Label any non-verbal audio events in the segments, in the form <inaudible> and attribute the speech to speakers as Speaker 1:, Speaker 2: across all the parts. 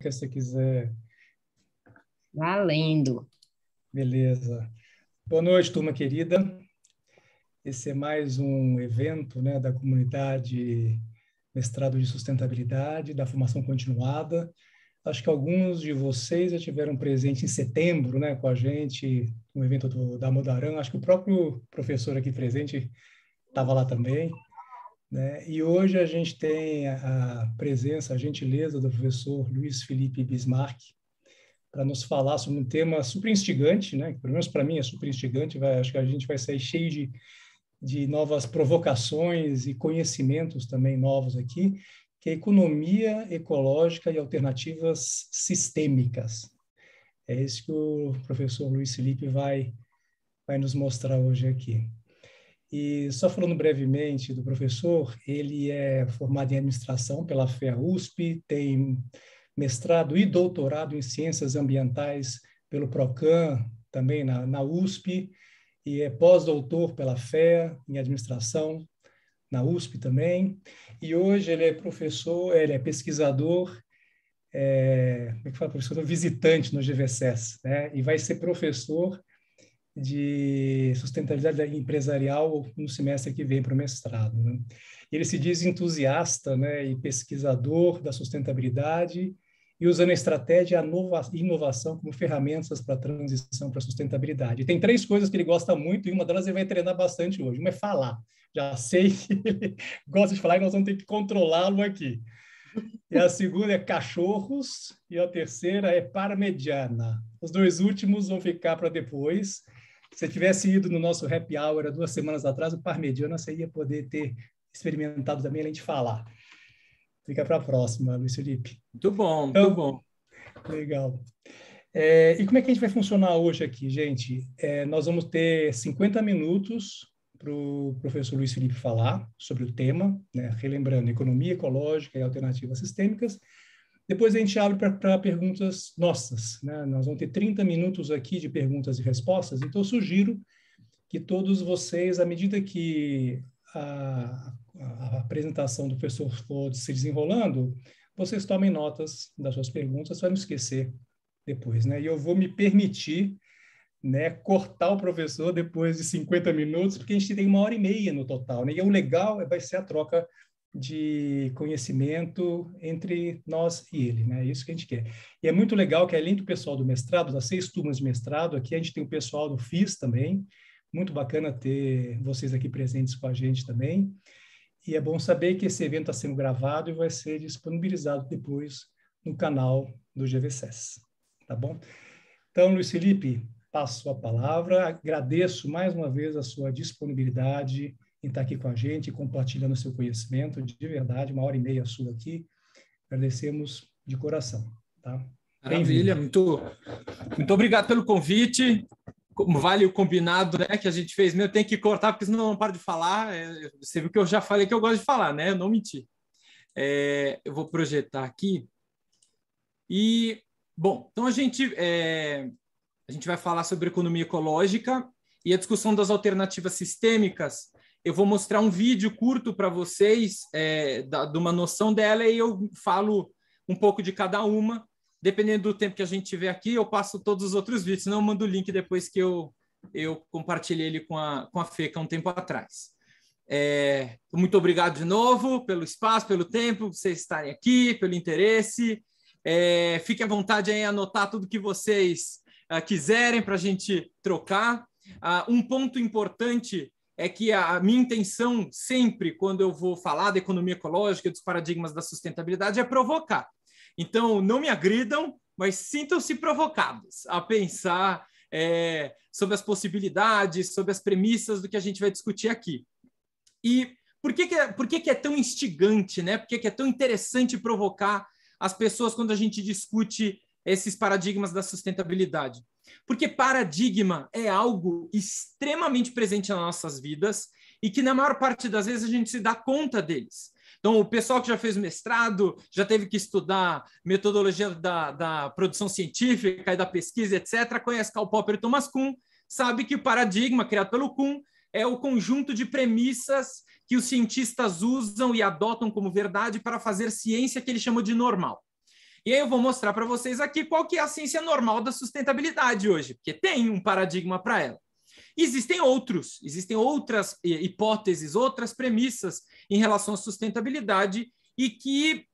Speaker 1: que você quiser. Valendo. Beleza. Boa noite, turma querida. Esse é mais um evento né, da comunidade Mestrado de Sustentabilidade, da Formação Continuada. Acho que alguns de vocês já tiveram presente em setembro né, com a gente, um evento do, da Modaran. Acho que o próprio professor aqui presente estava lá também. Né? E hoje a gente tem a presença, a gentileza do professor Luiz Felipe Bismarck para nos falar sobre um tema super instigante, né? pelo menos para mim é super instigante, vai, acho que a gente vai sair cheio de, de novas provocações e conhecimentos também novos aqui, que é economia ecológica e alternativas sistêmicas. É isso que o professor Luiz Felipe vai, vai nos mostrar hoje aqui. E só falando brevemente do professor, ele é formado em administração pela FEA USP, tem mestrado e doutorado em ciências ambientais pelo PROCAN, também na, na USP, e é pós-doutor pela FEA em administração na USP também. E hoje ele é professor, é, ele é pesquisador, é, como é que fala professor? Visitante no GVSS, né? E vai ser professor de sustentabilidade empresarial no semestre que vem para o mestrado. Né? Ele se diz entusiasta né, e pesquisador da sustentabilidade e usando a estratégia e inovação como ferramentas para a transição para a sustentabilidade. tem três coisas que ele gosta muito e uma delas ele vai treinar bastante hoje. Uma é falar. Já sei que <laughs> ele gosta de falar e nós vamos ter que controlá-lo aqui. E a segunda é cachorros e a terceira é parmegiana. Os dois últimos vão ficar para depois. Se eu tivesse ido no nosso happy hour há duas semanas atrás, o par mediano você ia poder ter experimentado também, além de falar. Fica para a próxima, Luiz Felipe. Muito bom, então, muito bom. Legal. É, e como é que a gente vai funcionar hoje aqui, gente? É, nós vamos ter 50 minutos para o professor Luiz Felipe falar sobre o tema, né? relembrando economia ecológica e alternativas sistêmicas. Depois a gente abre para perguntas nossas. Né? Nós vamos ter 30 minutos aqui de perguntas e respostas, então eu sugiro que todos vocês, à medida que a, a apresentação do professor for se desenrolando, vocês tomem notas das suas perguntas para não esquecer depois. Né? E eu vou me permitir né, cortar o professor depois de 50 minutos, porque a gente tem uma hora e meia no total. Né? E o legal é, vai ser a troca de conhecimento entre nós e ele, né? É isso que a gente quer. E é muito legal que além do pessoal do mestrado, das seis turmas de mestrado, aqui a gente tem o pessoal do FIS também. Muito bacana ter vocês aqui presentes com a gente também. E é bom saber que esse evento está sendo gravado e vai ser disponibilizado depois no canal do GVCES, tá bom? Então, Luiz Felipe, passo a palavra. Agradeço mais uma vez a sua disponibilidade, em estar tá aqui com a gente, compartilhando seu conhecimento, de verdade, uma hora e meia sua aqui. Agradecemos de coração.
Speaker 2: Tá? Maravilha, muito, muito obrigado pelo convite. Como vale o combinado né, que a gente fez, eu tenho que cortar, porque senão eu não paro de falar. É, você viu que eu já falei que eu gosto de falar, né? Eu não menti. É, eu vou projetar aqui. E, bom, então a gente, é, a gente vai falar sobre economia ecológica e a discussão das alternativas sistêmicas eu vou mostrar um vídeo curto para vocês é, da, de uma noção dela e eu falo um pouco de cada uma. Dependendo do tempo que a gente tiver aqui, eu passo todos os outros vídeos, senão eu mando o link depois que eu, eu compartilhei ele com a, com a FECA um tempo atrás. É, muito obrigado de novo pelo espaço, pelo tempo, vocês estarem aqui, pelo interesse. É, fique à vontade em anotar tudo que vocês uh, quiserem para a gente trocar. Uh, um ponto importante é que a minha intenção sempre, quando eu vou falar da economia ecológica, dos paradigmas da sustentabilidade, é provocar. Então, não me agridam, mas sintam-se provocados a pensar é, sobre as possibilidades, sobre as premissas do que a gente vai discutir aqui. E por que, que, é, por que, que é tão instigante, né? Por que, que é tão interessante provocar as pessoas quando a gente discute esses paradigmas da sustentabilidade? Porque paradigma é algo extremamente presente nas nossas vidas e que, na maior parte das vezes, a gente se dá conta deles. Então, o pessoal que já fez mestrado, já teve que estudar metodologia da, da produção científica e da pesquisa, etc., conhece Karl Popper e Thomas Kuhn, sabe que o paradigma criado pelo Kuhn é o conjunto de premissas que os cientistas usam e adotam como verdade para fazer ciência que ele chamou de normal. E aí eu vou mostrar para vocês aqui qual que é a ciência normal da sustentabilidade hoje, porque tem um paradigma para ela. Existem outros, existem outras hipóteses, outras premissas em relação à sustentabilidade e que,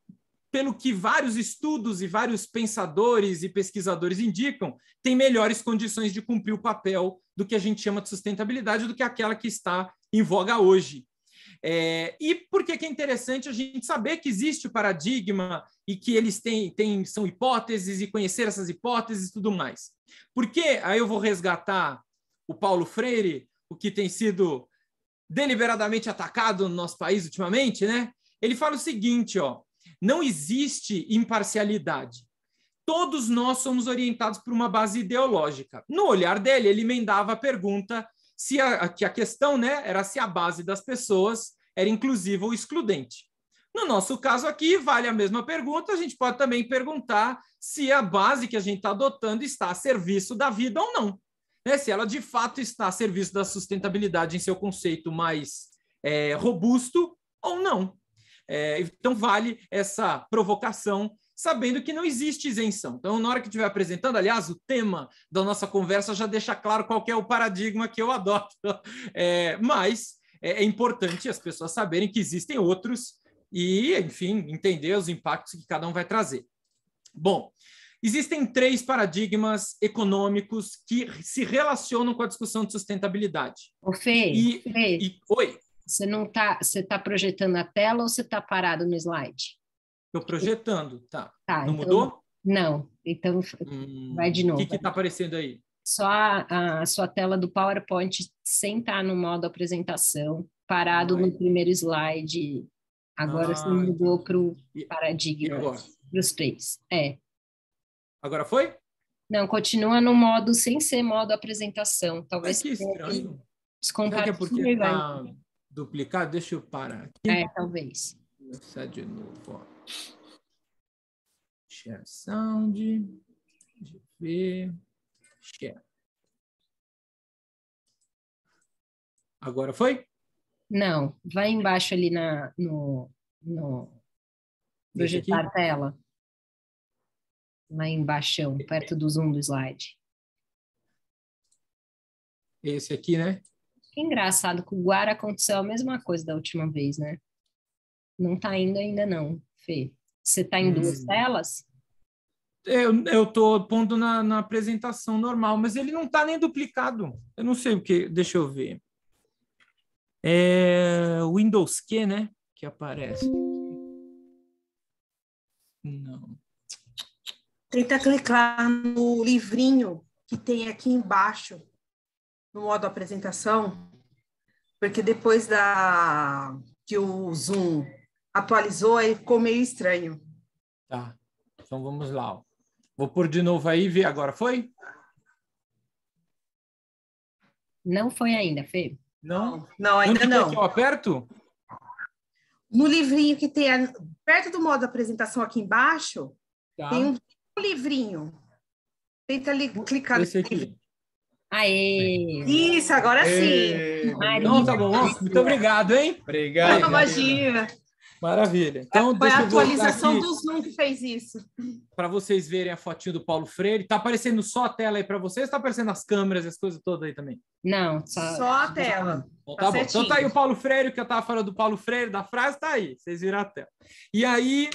Speaker 2: pelo que vários estudos e vários pensadores e pesquisadores indicam, tem melhores condições de cumprir o papel do que a gente chama de sustentabilidade do que aquela que está em voga hoje, é, e por que, é interessante a gente saber que existe o paradigma e que eles têm, têm são hipóteses e conhecer essas hipóteses e tudo mais? Porque aí eu vou resgatar o Paulo Freire, o que tem sido deliberadamente atacado no nosso país ultimamente, né? Ele fala o seguinte, ó, não existe imparcialidade. Todos nós somos orientados por uma base ideológica. No olhar dele, ele emendava a pergunta se a, que a questão né, era se a base das pessoas era inclusiva ou excludente. No nosso caso aqui, vale a mesma pergunta, a gente pode também perguntar se a base que a gente está adotando está a serviço da vida ou não. Né? Se ela de fato está a serviço da sustentabilidade em seu conceito mais é, robusto ou não. É, então, vale essa provocação, sabendo que não existe isenção. Então, na hora que estiver apresentando, aliás, o tema da nossa conversa já deixa claro qual é o paradigma que eu adoto. <laughs> É, mas é, é importante as pessoas saberem que existem outros e, enfim, entender os impactos que cada um vai trazer. Bom, existem três paradigmas econômicos que se relacionam com a discussão de sustentabilidade. Ô, Fê, e,
Speaker 3: Fê, e, oi. Você não tá, você está projetando a tela ou você está parado no slide?
Speaker 2: Estou projetando, tá. tá não então, mudou? Não. Então hum, vai de novo. O que está aparecendo aí? só a,
Speaker 3: a sua tela do PowerPoint sem estar tá no modo apresentação, parado Ai. no primeiro slide.
Speaker 4: Agora ah. você mudou
Speaker 3: para o paradigma, para os três. É. Agora foi? Não, continua no modo sem ser modo apresentação. Talvez. Ai, que estranho.
Speaker 2: Será que é porque está né? duplicado? Deixa eu parar aqui.
Speaker 5: É, talvez.
Speaker 2: Começar de novo. Ó. Share
Speaker 5: sound. Deixa eu ver share.
Speaker 4: Agora foi?
Speaker 5: Não, vai embaixo ali na, no, no projetar tela. Lá embaixo, perto do zoom do slide.
Speaker 3: Esse aqui, né? Que engraçado, com o Guara aconteceu a mesma coisa da última vez, né? Não tá indo ainda não, Fê. Você tá em hum. duas
Speaker 2: telas? eu estou pondo na, na, apresentação normal, mas ele não está nem duplicado. Eu não sei o que, deixa eu ver. É Windows Q, né? Que aparece.
Speaker 3: Não. Tenta clicar no livrinho que tem aqui embaixo,
Speaker 5: no modo apresentação, porque depois da que o Zoom
Speaker 2: atualizou, aí ficou
Speaker 5: meio estranho.
Speaker 2: Tá. Então vamos lá. Ó. Vou pôr de novo aí, ver agora. Foi?
Speaker 3: Não foi ainda, Fê.
Speaker 2: Não? Não, ainda não. eu é aperto?
Speaker 3: No livrinho que tem perto do modo apresentação aqui embaixo, tá. tem um livrinho. Tenta ali, clicar Esse aqui. Aê! Isso, agora Aê. sim. Aê. Não, tá bom. Muito
Speaker 2: obrigado, hein? Obrigado. Não, imagina. Maravilha. Então, Foi a atualização dos
Speaker 3: Zoom que fez isso.
Speaker 2: Para vocês verem a fotinho do Paulo Freire. Tá aparecendo só a tela aí para vocês? Tá aparecendo as câmeras, as coisas todas aí também? Não, só, só a tela. Bom, tá, tá bom. Então tá aí o Paulo Freire, que eu tava falando do Paulo Freire, da frase, tá aí. Vocês viram a tela. E aí,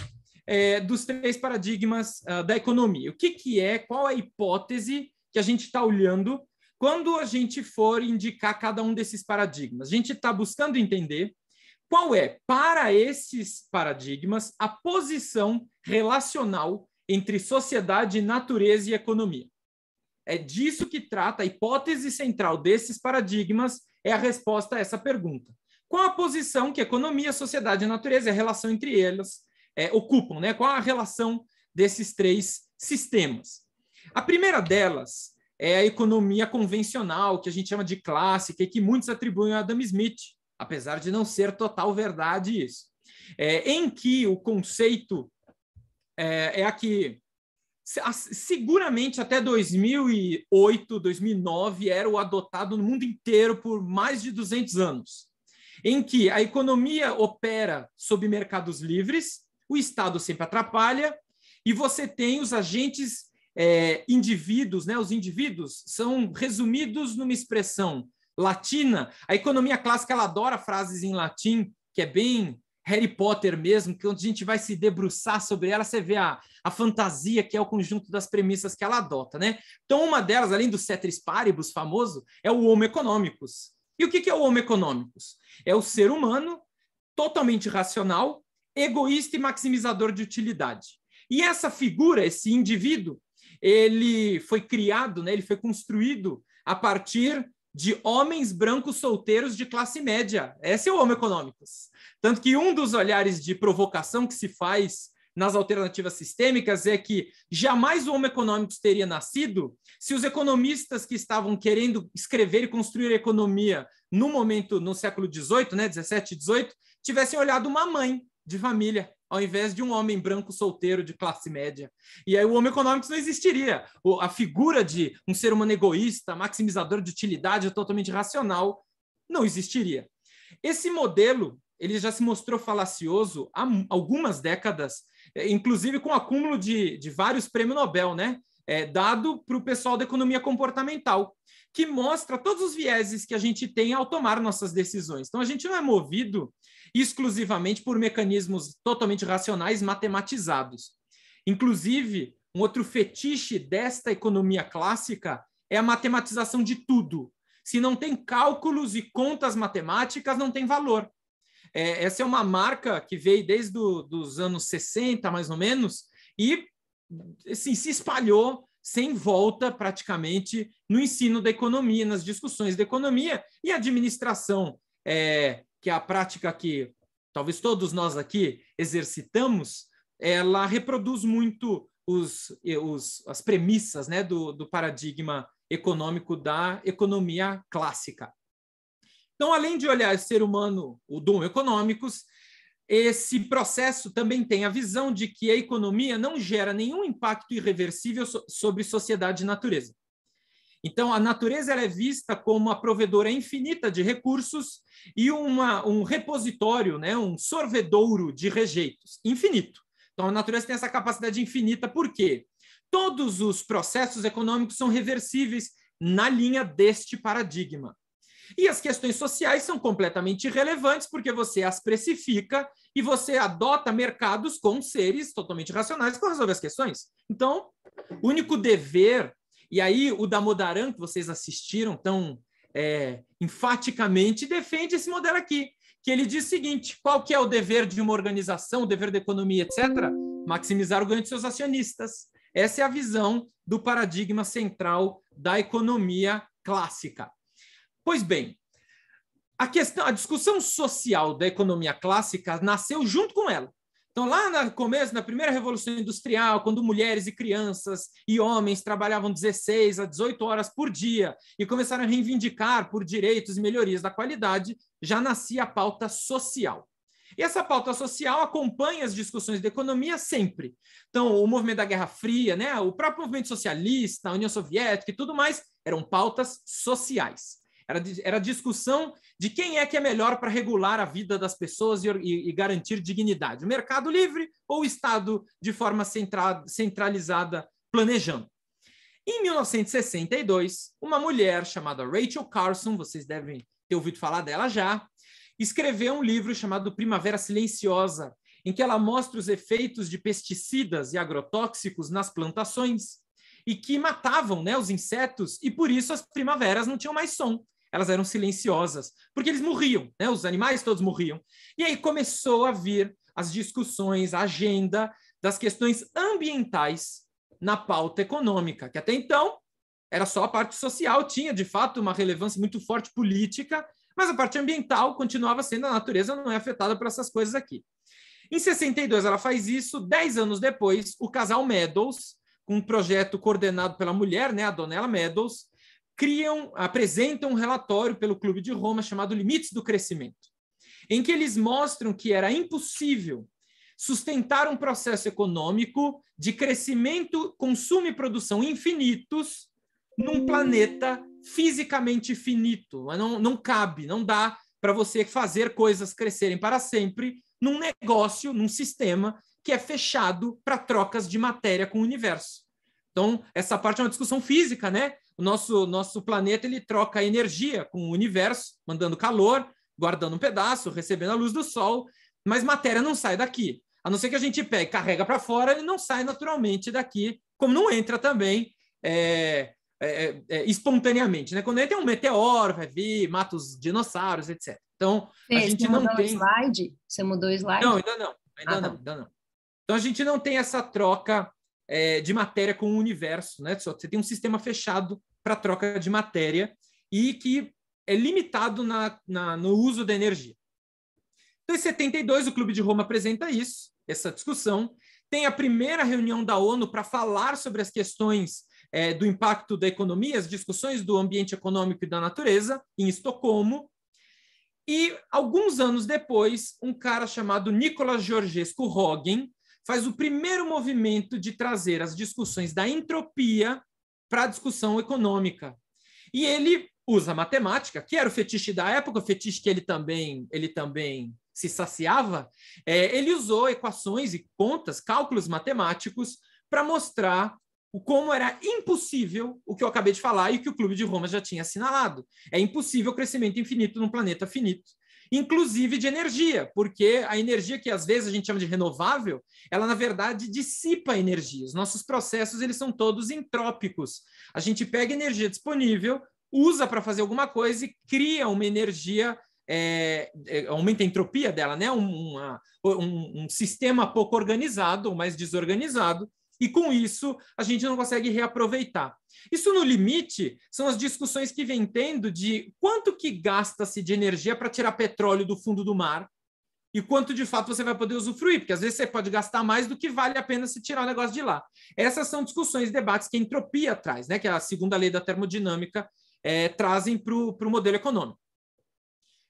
Speaker 2: é, dos três paradigmas uh, da economia. O que, que é, qual a hipótese que a gente está olhando quando a gente for indicar cada um desses paradigmas? A gente está buscando entender qual é, para esses paradigmas, a posição relacional entre sociedade, natureza e economia? É disso que trata a hipótese central desses paradigmas, é a resposta a essa pergunta. Qual a posição que economia, sociedade e natureza, a relação entre elas, é, ocupam? Né? Qual a relação desses três sistemas? A primeira delas é a economia convencional, que a gente chama de clássica, e que muitos atribuem a Adam Smith, apesar de não ser total verdade isso. É, em que o conceito é, é a seguramente até 2008, 2009 era o adotado no mundo inteiro por mais de 200 anos, em que a economia opera sob mercados livres, o Estado sempre atrapalha e você tem os agentes é, indivíduos, né? Os indivíduos são resumidos numa expressão latina. A economia clássica ela adora frases em latim, que é bem Harry Potter mesmo, que quando é a gente vai se debruçar sobre ela, você vê a, a fantasia que é o conjunto das premissas que ela adota, né? Então, uma delas, além do Cetris Paribus famoso, é o Homo Economicus. E o que, que é o Homo Economicus? É o ser humano totalmente racional, egoísta e maximizador de utilidade. E essa figura, esse indivíduo, ele foi criado, né, ele foi construído a partir de homens brancos solteiros de classe média. Esse é o Homo Econômicos. Tanto que um dos olhares de provocação que se faz nas alternativas sistêmicas é que jamais o Homo Econômicos teria nascido se os economistas que estavam querendo escrever e construir a economia no momento, no século XVIII, né, 17 e 18, tivessem olhado uma mãe de família ao invés de um homem branco solteiro de classe média. E aí o homem econômico não existiria. O, a figura de um ser humano egoísta, maximizador de utilidade, totalmente racional, não existiria. Esse modelo ele já se mostrou falacioso há algumas décadas, é, inclusive com o acúmulo de, de vários prêmios Nobel, né? É, dado para o pessoal da economia comportamental, que mostra todos os vieses que a gente tem ao tomar nossas decisões. Então, a gente não é movido exclusivamente por mecanismos totalmente racionais matematizados. Inclusive, um outro fetiche desta economia clássica é a matematização de tudo. Se não tem cálculos e contas matemáticas, não tem valor. É, essa é uma marca que veio desde os anos 60, mais ou menos, e assim, se espalhou sem volta, praticamente, no ensino da economia, nas discussões da economia e administração é, que é a prática que talvez todos nós aqui exercitamos, ela reproduz muito os, os, as premissas né, do, do paradigma econômico da economia clássica. Então, além de olhar o ser humano, o dom econômicos, esse processo também tem a visão de que a economia não gera nenhum impacto irreversível so sobre sociedade e natureza. Então, a natureza é vista como uma provedora infinita de recursos e uma, um repositório, né, um sorvedouro de rejeitos infinito. Então, a natureza tem essa capacidade infinita, por quê? Todos os processos econômicos são reversíveis na linha deste paradigma. E as questões sociais são completamente irrelevantes, porque você as precifica e você adota mercados com seres totalmente racionais para resolver as questões. Então, o único dever e aí o Damodaran, que vocês assistiram tão é, enfaticamente, defende esse modelo aqui, que ele diz o seguinte, qual que é o dever de uma organização, o dever da economia, etc.? Maximizar o ganho de seus acionistas. Essa é a visão do paradigma central da economia clássica. Pois bem, a questão, a discussão social da economia clássica nasceu junto com ela. Então, lá no começo, na primeira Revolução Industrial, quando mulheres e crianças e homens trabalhavam 16 a 18 horas por dia e começaram a reivindicar por direitos e melhorias da qualidade, já nascia a pauta social. E essa pauta social acompanha as discussões da economia sempre. Então, o movimento da Guerra Fria, né, o próprio movimento socialista, a União Soviética e tudo mais, eram pautas sociais. Era, era discussão de quem é que é melhor para regular a vida das pessoas e, e, e, garantir dignidade: o mercado livre ou o Estado de forma centra, centralizada planejando. Em 1962, uma mulher chamada Rachel Carson, vocês devem ter ouvido falar dela já, escreveu um livro chamado Primavera Silenciosa, em que ela mostra os efeitos de pesticidas e agrotóxicos nas plantações e que matavam né, os insetos, e por isso as primaveras não tinham mais som elas eram silenciosas, porque eles morriam, né? os animais todos morriam. E aí começou a vir as discussões, a agenda das questões ambientais na pauta econômica, que até então era só a parte social, tinha de fato uma relevância muito forte política, mas a parte ambiental continuava sendo, a natureza não é afetada por essas coisas aqui. Em 62 ela faz isso, dez anos depois, o casal Meadows, com um projeto coordenado pela mulher, né, a Donella Meadows, criam, apresentam um relatório pelo Clube de Roma chamado Limites do Crescimento, em que eles mostram que era impossível sustentar um processo econômico de crescimento, consumo e produção infinitos num planeta fisicamente finito. Não, não cabe, não dá para você fazer coisas crescerem para sempre num negócio, num sistema que é fechado para trocas de matéria com o universo. Então, essa parte é uma discussão física, né? o nosso, nosso planeta ele troca energia com o universo, mandando calor, guardando um pedaço, recebendo a luz do sol, mas matéria não sai daqui. A não ser que a gente pegue, carrega para fora, ele não sai naturalmente daqui, como não entra também é, é, é, é espontaneamente. Né? Quando entra é um meteoro, vai vir, mata os dinossauros, etc. Então, a gente não tem.
Speaker 3: Slide? Você mudou o slide? Não, ainda não.
Speaker 2: Ainda, ah, tá não, tá. ainda não. Então, a gente não tem essa troca é, de matéria com o universo, né? Só você tem um sistema fechado para troca de matéria e que é limitado na, na, no uso da energia. Então, em 72, o Clube de Roma apresenta isso, essa discussão. Tem a primeira reunião da ONU para falar sobre as questões é, do impacto da economia, as discussões do ambiente econômico e da natureza, em Estocolmo. E alguns anos depois, um cara chamado Nicolas Georgescu Rogen faz o primeiro movimento de trazer as discussões da entropia para a discussão econômica. E ele usa matemática, que era o fetiche da época, o fetiche que ele também, ele também se saciava, é, ele usou equações e contas, cálculos matemáticos, para mostrar o como era impossível o que eu acabei de falar e o que o Clube de Roma já tinha assinalado. É impossível o crescimento infinito num planeta finito inclusive de energia, porque a energia que às vezes a gente chama de renovável, ela na verdade dissipa energia. Os nossos processos eles são todos entrópicos. A gente pega energia disponível, usa para fazer alguma coisa e cria uma energia é, é, aumenta a entropia dela, né? Um, uma, um, um sistema pouco organizado ou mais desorganizado e com isso a gente não consegue reaproveitar. Isso, no limite, são as discussões que vem tendo de quanto que gasta-se de energia para tirar petróleo do fundo do mar e quanto de fato você vai poder usufruir, porque às vezes você pode gastar mais do que vale a pena se tirar o negócio de lá. Essas são discussões, debates que a entropia traz, né? que é a segunda lei da termodinâmica é, trazem para o modelo econômico.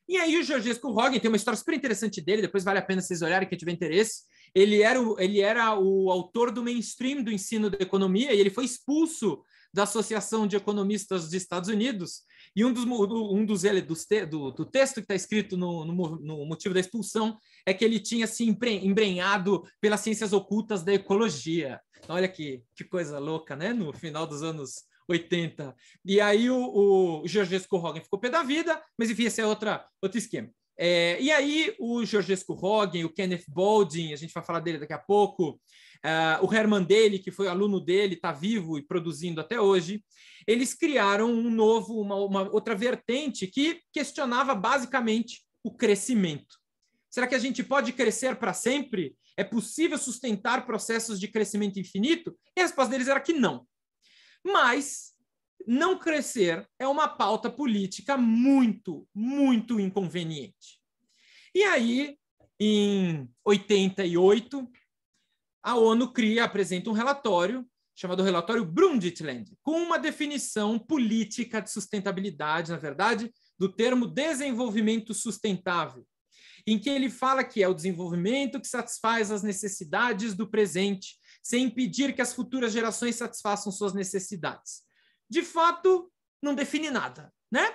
Speaker 2: E aí o Georgesco Rogan tem uma história super interessante dele, depois vale a pena vocês olharem quem tiver interesse, ele era, o, ele era o autor do mainstream do ensino da economia e ele foi expulso da Associação de Economistas dos Estados Unidos. E um dos, um dos, do, do, texto que está escrito no, no, no, motivo da expulsão é que ele tinha se embrenhado pelas ciências ocultas da ecologia. Então, olha que, que coisa louca, né? No final dos anos 80. E aí o, o Georgesco ficou pé da vida, mas enfim, esse é outra, outro esquema. É, e aí, o Georgescu Rogen, o Kenneth Baldwin, a gente vai falar dele daqui a pouco, uh, o Herman Dele, que foi aluno dele, está vivo e produzindo até hoje, eles criaram um novo, uma, uma outra vertente que questionava basicamente o crescimento. Será que a gente pode crescer para sempre? É possível sustentar processos de crescimento infinito? E a resposta deles era que não. Mas não crescer é uma pauta política muito, muito inconveniente. E aí, em 88, a ONU cria, apresenta um relatório chamado relatório Brundtland, com uma definição política de sustentabilidade, na verdade, do termo desenvolvimento sustentável, em que ele fala que é o desenvolvimento que satisfaz as necessidades do presente, sem impedir que as futuras gerações satisfaçam suas necessidades de fato, não define nada, né?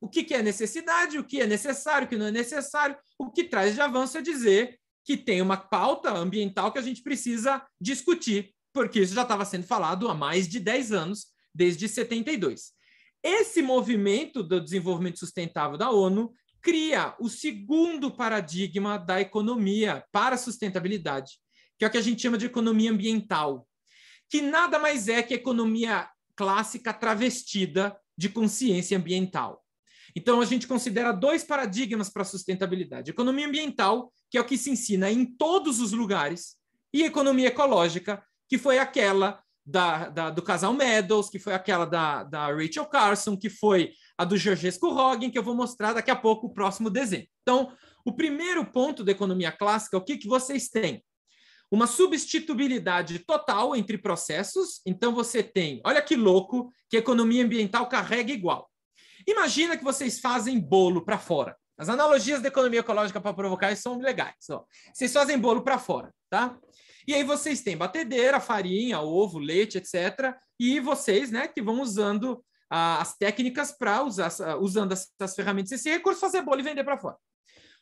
Speaker 2: o que é necessidade, o que é necessário, o que não é necessário, o que traz de avanço é dizer que tem uma pauta ambiental que a gente precisa discutir, porque isso já estava sendo falado há mais de 10 anos, desde 72. Esse movimento do desenvolvimento sustentável da ONU cria o segundo paradigma da economia para a sustentabilidade, que é o que a gente chama de economia ambiental, que nada mais é que economia clássica travestida de consciência ambiental. Então, a gente considera dois paradigmas para a sustentabilidade: economia ambiental, que é o que se ensina em todos os lugares, e economia ecológica, que foi aquela da, da, do casal Meadows, que foi aquela da, da, Rachel Carson, que foi a do Georgescu Rogen, que eu vou mostrar daqui a pouco o próximo desenho. Então, o primeiro ponto da economia clássica, o que, que vocês têm? uma substituibilidade total entre processos. Então você tem, olha que louco, que economia ambiental carrega igual. Imagina que vocês fazem bolo para fora. As analogias da economia ecológica para provocar são legais. Ó. Vocês fazem bolo para fora, tá? E aí vocês têm batedeira, farinha, ovo, leite, etc. E vocês, né, que vão usando ah, as técnicas para usar, usando essas ferramentas, esse recurso, fazer bolo e vender para fora.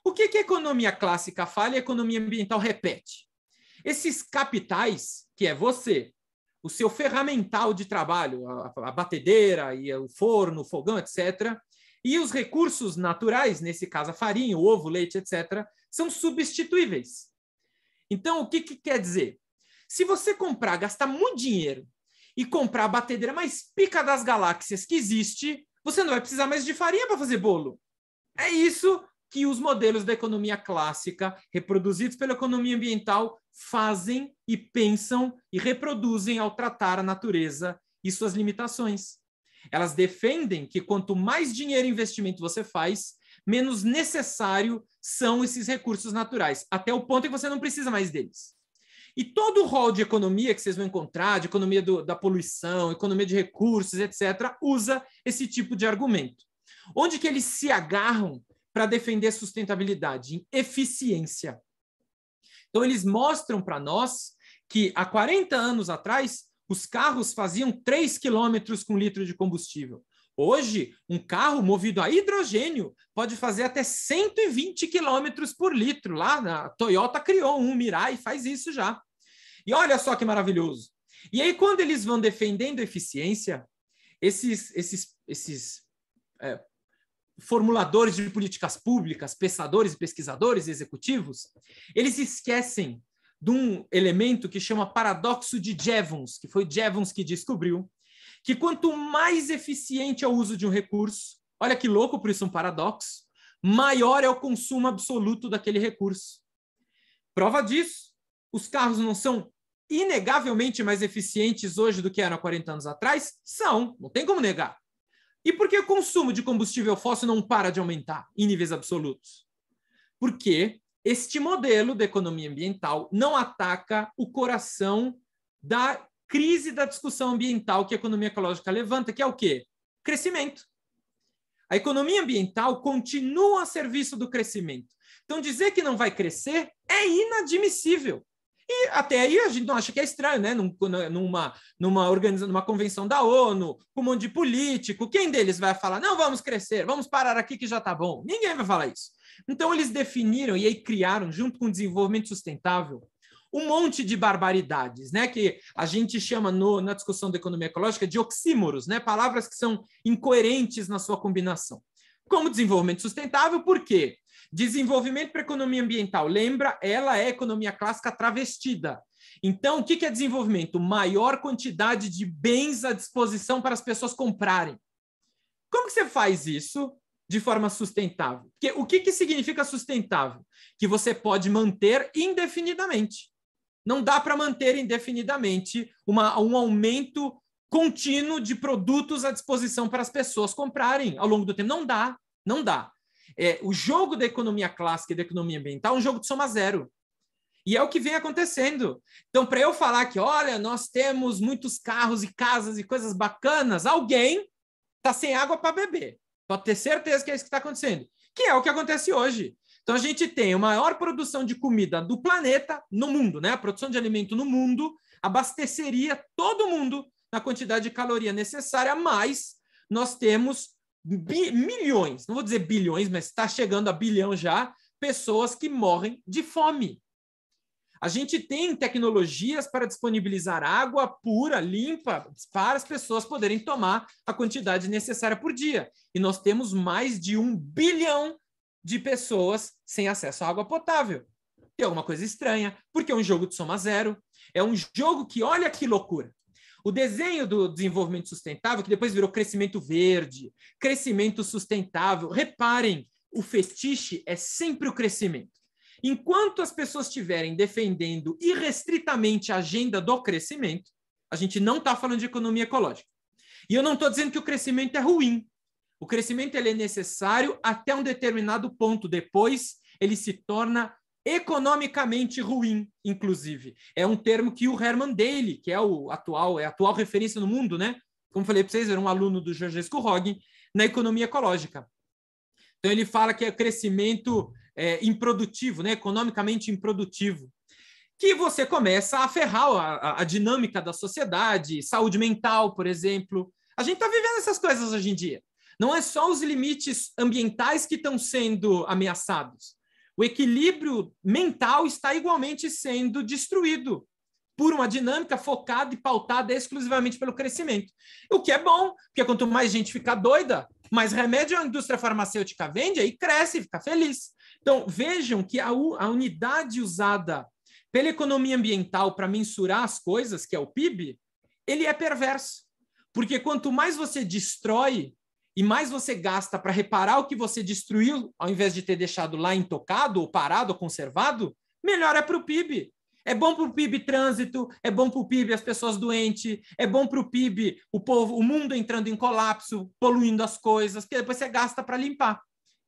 Speaker 2: O que, que a economia clássica fala e a economia ambiental repete? Esses capitais, que é você, o seu ferramental de trabalho, a, a batedeira, e o forno, o fogão, etc., e os recursos naturais, nesse caso a farinha, o ovo, o leite, etc., são substituíveis. Então, o que, que quer dizer? Se você comprar, gastar muito dinheiro e comprar a batedeira mais pica das galáxias que existe, você não vai precisar mais de farinha para fazer bolo. É isso que os modelos da economia clássica, reproduzidos pela economia ambiental, fazem e pensam e reproduzem ao tratar a natureza e suas limitações. Elas defendem que quanto mais dinheiro e investimento você faz, menos necessário são esses recursos naturais, até o ponto em que você não precisa mais deles. E todo o rol de economia que vocês vão encontrar, de economia do, da poluição, economia de recursos, etc., usa esse tipo de argumento. Onde que eles se agarram para defender sustentabilidade, em eficiência. Então, eles mostram para nós que há 40 anos atrás, os carros faziam 3 quilômetros com litro de combustível. Hoje, um carro movido a hidrogênio pode fazer até 120 quilômetros por litro. Lá, a Toyota criou um Mirai e faz isso já. E olha só que maravilhoso. E aí, quando eles vão defendendo eficiência, esses, esses, esses é, formuladores de políticas públicas, pensadores, pesquisadores, executivos, eles esquecem de um elemento que chama paradoxo de Jevons, que foi Jevons que descobriu que quanto mais eficiente é o uso de um recurso, olha que louco, por isso é um paradoxo, maior é o consumo absoluto daquele recurso. Prova disso, os carros não são inegavelmente mais eficientes hoje do que eram há 40 anos atrás? São, não tem como negar. E por que o consumo de combustível fóssil não para de aumentar em níveis absolutos? Porque este modelo de economia ambiental não ataca o coração da crise da discussão ambiental que a economia ecológica levanta, que é o quê? Crescimento. A economia ambiental continua a serviço do crescimento. Então, dizer que não vai crescer é inadmissível. E até aí a gente não acha que é estranho, né? Num, numa, numa, numa convenção da ONU, com um monte de político, quem deles vai falar, não, vamos crescer, vamos parar aqui que já tá bom? Ninguém vai falar isso. Então eles definiram e aí criaram, junto com o desenvolvimento sustentável, um monte de barbaridades, né? Que a gente chama no, na discussão da economia ecológica de oxímoros, né? Palavras que são incoerentes na sua combinação. Como desenvolvimento sustentável, por quê? Desenvolvimento para economia ambiental. Lembra, ela é economia clássica travestida. Então, o que é desenvolvimento? Maior quantidade de bens à disposição para as pessoas comprarem. Como que você faz isso de forma sustentável? Porque o que, que significa sustentável? Que você pode manter indefinidamente. Não dá para manter indefinidamente uma, um aumento contínuo de produtos à disposição para as pessoas comprarem ao longo do tempo. Não dá, não dá é, o jogo da economia clássica e da economia ambiental é um jogo de soma zero. E é o que vem acontecendo. Então, para eu falar que, olha, nós temos muitos carros e casas e coisas bacanas, alguém está sem água para beber. Pode ter certeza que é isso que está acontecendo. Que é o que acontece hoje. Então, a gente tem a maior produção de comida do planeta no mundo, né? A produção de alimento no mundo abasteceria todo mundo na quantidade de caloria necessária, mas nós temos milhões, não vou dizer bilhões, mas está chegando a bilhão já, pessoas que morrem de fome. A gente tem tecnologias para disponibilizar água pura, limpa, para as pessoas poderem tomar a quantidade necessária por dia. E nós temos mais de um bilhão de pessoas sem acesso à água potável. Tem alguma é coisa estranha, porque é um jogo de soma zero. É um jogo que, olha que loucura, o desenho do desenvolvimento sustentável, que depois virou crescimento verde, crescimento sustentável. Reparem, o fetiche é sempre o crescimento. Enquanto as pessoas estiverem defendendo irrestritamente a agenda do crescimento, a gente não está falando de economia ecológica. E eu não estou dizendo que o crescimento é ruim. O crescimento ele é necessário até um determinado ponto. Depois, ele se torna economicamente ruim, inclusive. É um termo que o Herman Daly, que é o atual, é a atual referência no mundo, né? Como falei para vocês, era um aluno do Georgesco Rogge na economia ecológica. Então ele fala que é crescimento é, improdutivo, né? economicamente improdutivo. Que você começa a ferrar a, a dinâmica da sociedade, saúde mental, por exemplo. A gente está vivendo essas coisas hoje em dia. Não é só os limites ambientais que estão sendo ameaçados o equilíbrio mental está igualmente sendo destruído por uma dinâmica focada e pautada exclusivamente pelo crescimento. O que é bom, porque quanto mais gente ficar doida, mais remédio a indústria farmacêutica vende, aí cresce, fica feliz. Então, vejam que a, a unidade usada pela economia ambiental para mensurar as coisas, que é o PIB, ele é perverso. Porque quanto mais você destrói e mais você gasta para reparar o que você destruiu, ao invés de ter deixado lá intocado, ou parado, ou conservado, melhor é para o PIB. É bom para o PIB trânsito, é bom para o PIB as pessoas doentes, é bom para o PIB o povo, o mundo entrando em colapso, poluindo as coisas, que depois você gasta para limpar.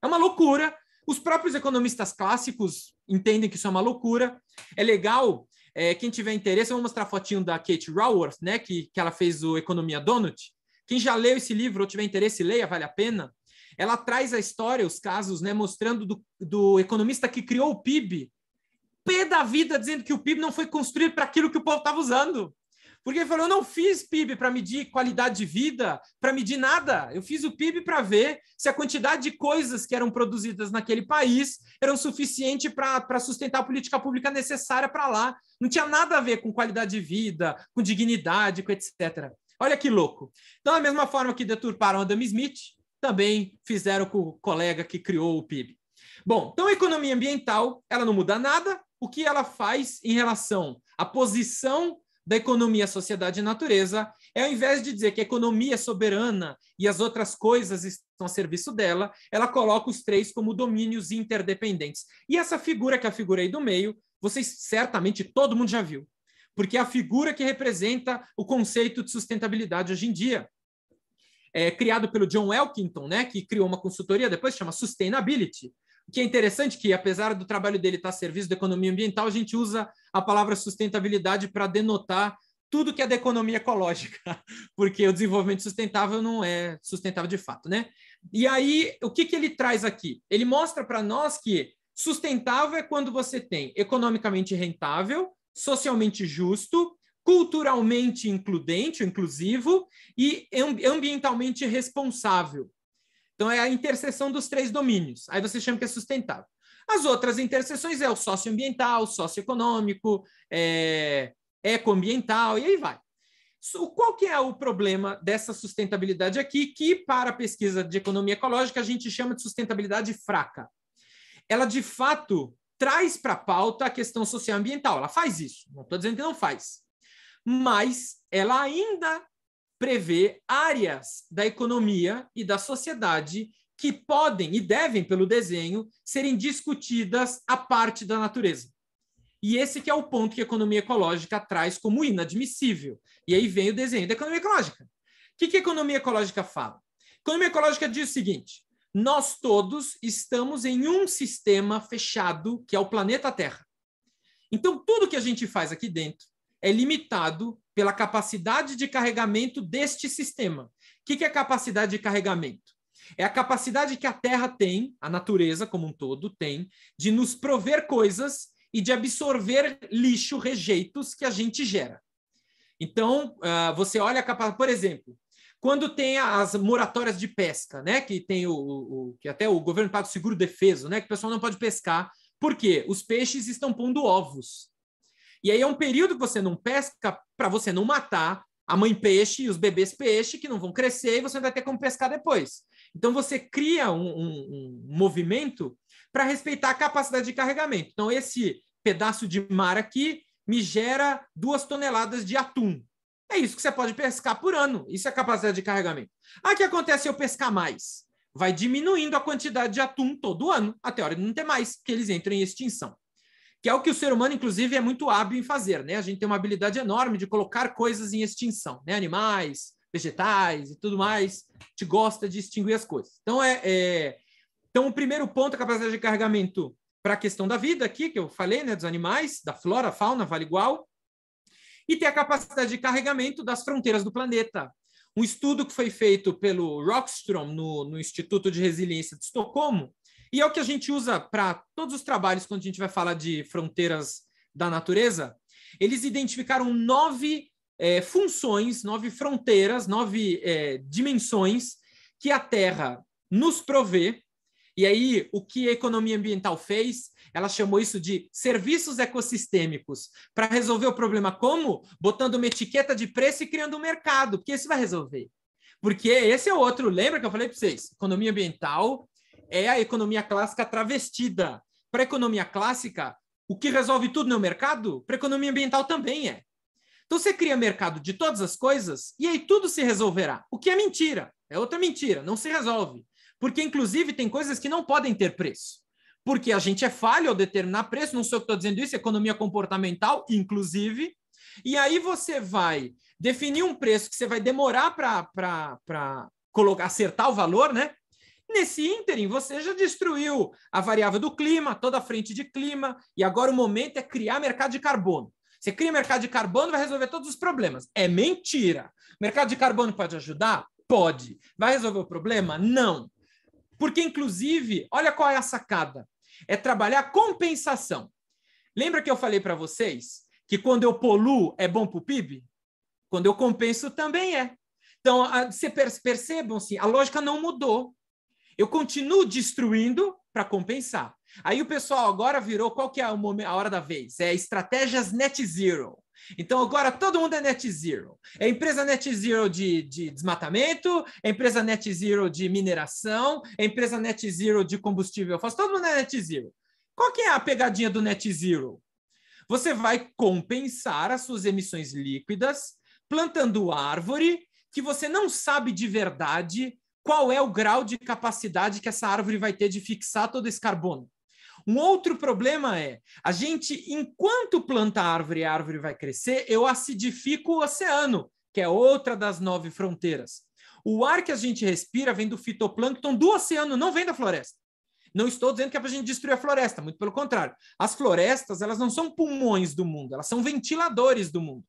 Speaker 2: É uma loucura. Os próprios economistas clássicos entendem que isso é uma loucura. É legal. É, quem tiver interesse, eu vou mostrar a fotinho da Kate Raworth, né, que, que ela fez o Economia Donut. Quem já leu esse livro ou tiver interesse, leia, vale a pena. Ela traz a história, os casos, né, mostrando do, do economista que criou o PIB, pé da vida, dizendo que o PIB não foi construído para aquilo que o povo estava usando. Porque ele falou: eu não fiz PIB para medir qualidade de vida, para medir nada. Eu fiz o PIB para ver se a quantidade de coisas que eram produzidas naquele país eram suficiente para sustentar a política pública necessária para lá. Não tinha nada a ver com qualidade de vida, com dignidade, com etc. Olha que louco. Então, da mesma forma que deturparam Adam Smith, também fizeram com o colega que criou o PIB. Bom, então a economia ambiental, ela não muda nada. O que ela faz em relação à posição da economia, sociedade e natureza, é ao invés de dizer que a economia é soberana e as outras coisas estão a serviço dela, ela coloca os três como domínios interdependentes. E essa figura, que é a figura aí do meio, vocês certamente todo mundo já viu porque é a figura que representa o conceito de sustentabilidade hoje em dia. É, criado pelo John Elkington, né, que criou uma consultoria, depois chama Sustainability. O que é interessante que, apesar do trabalho dele estar a serviço da economia ambiental, a gente usa a palavra sustentabilidade para denotar tudo que é da economia ecológica, <laughs> porque o desenvolvimento sustentável não é sustentável de fato, né? E aí, o que, que ele traz aqui? Ele mostra para nós que sustentável é quando você tem economicamente rentável socialmente justo, culturalmente includente, inclusivo e ambientalmente responsável. Então é a interseção dos três domínios. Aí você chama que é sustentável. As outras interseções é o socioambiental, socioeconômico, é, ecoambiental e aí vai. So, qual que é o problema dessa sustentabilidade aqui, que para a pesquisa de economia ecológica a gente chama de sustentabilidade fraca? Ela de fato traz para a pauta a questão social e ambiental. Ela faz isso, não estou dizendo que não faz. Mas ela ainda prevê áreas da economia e da sociedade que podem e devem, pelo desenho, serem discutidas à parte da natureza. E esse que é o ponto que a economia ecológica traz como inadmissível. E aí vem o desenho da economia ecológica. O que, que a economia ecológica fala? A economia ecológica diz o seguinte: nós todos estamos em um sistema fechado, que é o planeta Terra. Então, tudo que a gente faz aqui dentro é limitado pela capacidade de carregamento deste sistema. O que, que é capacidade de carregamento? É a capacidade que a Terra tem, a natureza como um todo tem, de nos prover coisas e de absorver lixo, rejeitos que a gente gera. Então, uh, você olha, por exemplo, quando tem as moratórias de pesca, né? Que tem o, o que até o governo paga o seguro defeso, né? Que o pessoal não pode pescar. Por quê? Os peixes estão pondo ovos. E aí é um período que você não pesca para você não matar a mãe peixe e os bebês peixe que não vão crescer e você não vai ter como pescar depois. Então você cria um, um, um movimento para respeitar a capacidade de carregamento. Então esse pedaço de mar aqui me gera duas toneladas de atum. É isso que você pode pescar por ano. Isso é capacidade de carregamento. Aí o que acontece se eu pescar mais? Vai diminuindo a quantidade de atum todo ano, até a hora de não ter mais, porque eles entram em extinção. Que é o que o ser humano, inclusive, é muito hábil em fazer, né? A gente tem uma habilidade enorme de colocar coisas em extinção, né? Animais, vegetais e tudo mais. A gente gosta de extinguir as coisas. Então, é, é... então o primeiro ponto, a capacidade de carregamento para a questão da vida aqui, que eu falei, né? Dos animais, da flora, fauna, vale igual e ter a capacidade de carregamento das fronteiras do planeta. Um estudo que foi feito pelo Rockstrom no, no Instituto de Resiliência de Estocolmo, e é o que a gente usa para todos os trabalhos quando a gente vai falar de fronteiras da natureza, eles identificaram nove é, funções, nove fronteiras, nove é, dimensões que a Terra nos provê. E aí, o que a economia ambiental fez ela chamou isso de serviços ecossistêmicos para resolver o problema. Como? Botando uma etiqueta de preço e criando um mercado, porque isso vai resolver. Porque esse é outro, lembra que eu falei para vocês? Economia ambiental é a economia clássica travestida. Para a economia clássica, o que resolve tudo no mercado, para a economia ambiental também é. Então você cria mercado de todas as coisas e aí tudo se resolverá. O que é mentira, é outra mentira, não se resolve. Porque, inclusive, tem coisas que não podem ter preço porque a gente é falho ao determinar preço, não sei o que estou dizendo isso, é economia comportamental, inclusive. E aí você vai definir um preço que você vai demorar para acertar o valor, né? Nesse ínterim, você já destruiu a variável do clima, toda a frente de clima, e agora o momento é criar mercado de carbono. Você cria mercado de carbono, vai resolver todos os problemas. É mentira. Mercado de carbono pode ajudar? Pode. Vai resolver o problema? Não. Porque, inclusive, olha qual é a sacada é trabalhar compensação. Lembra que eu falei para vocês que quando eu poluo é bom para o PIB? Quando eu compenso também é. Então, percebam-se, a lógica não mudou. Eu continuo destruindo para compensar. Aí o pessoal agora virou qual que é a hora da vez? É estratégias net zero. Então agora todo mundo é net zero. É empresa net zero de, de desmatamento, é empresa net zero de mineração, é empresa net zero de combustível Faz todo mundo é net zero. Qual que é a pegadinha do net zero? Você vai compensar as suas emissões líquidas plantando árvore que você não sabe de verdade qual é o grau de capacidade que essa árvore vai ter de fixar todo esse carbono. Um outro problema é a gente, enquanto planta a árvore e a árvore vai crescer, eu acidifico o oceano, que é outra das nove fronteiras. O ar que a gente respira vem do fitoplâncton do oceano, não vem da floresta. Não estou dizendo que é para a gente destruir a floresta, muito pelo contrário. As florestas, elas não são pulmões do mundo, elas são ventiladores do mundo.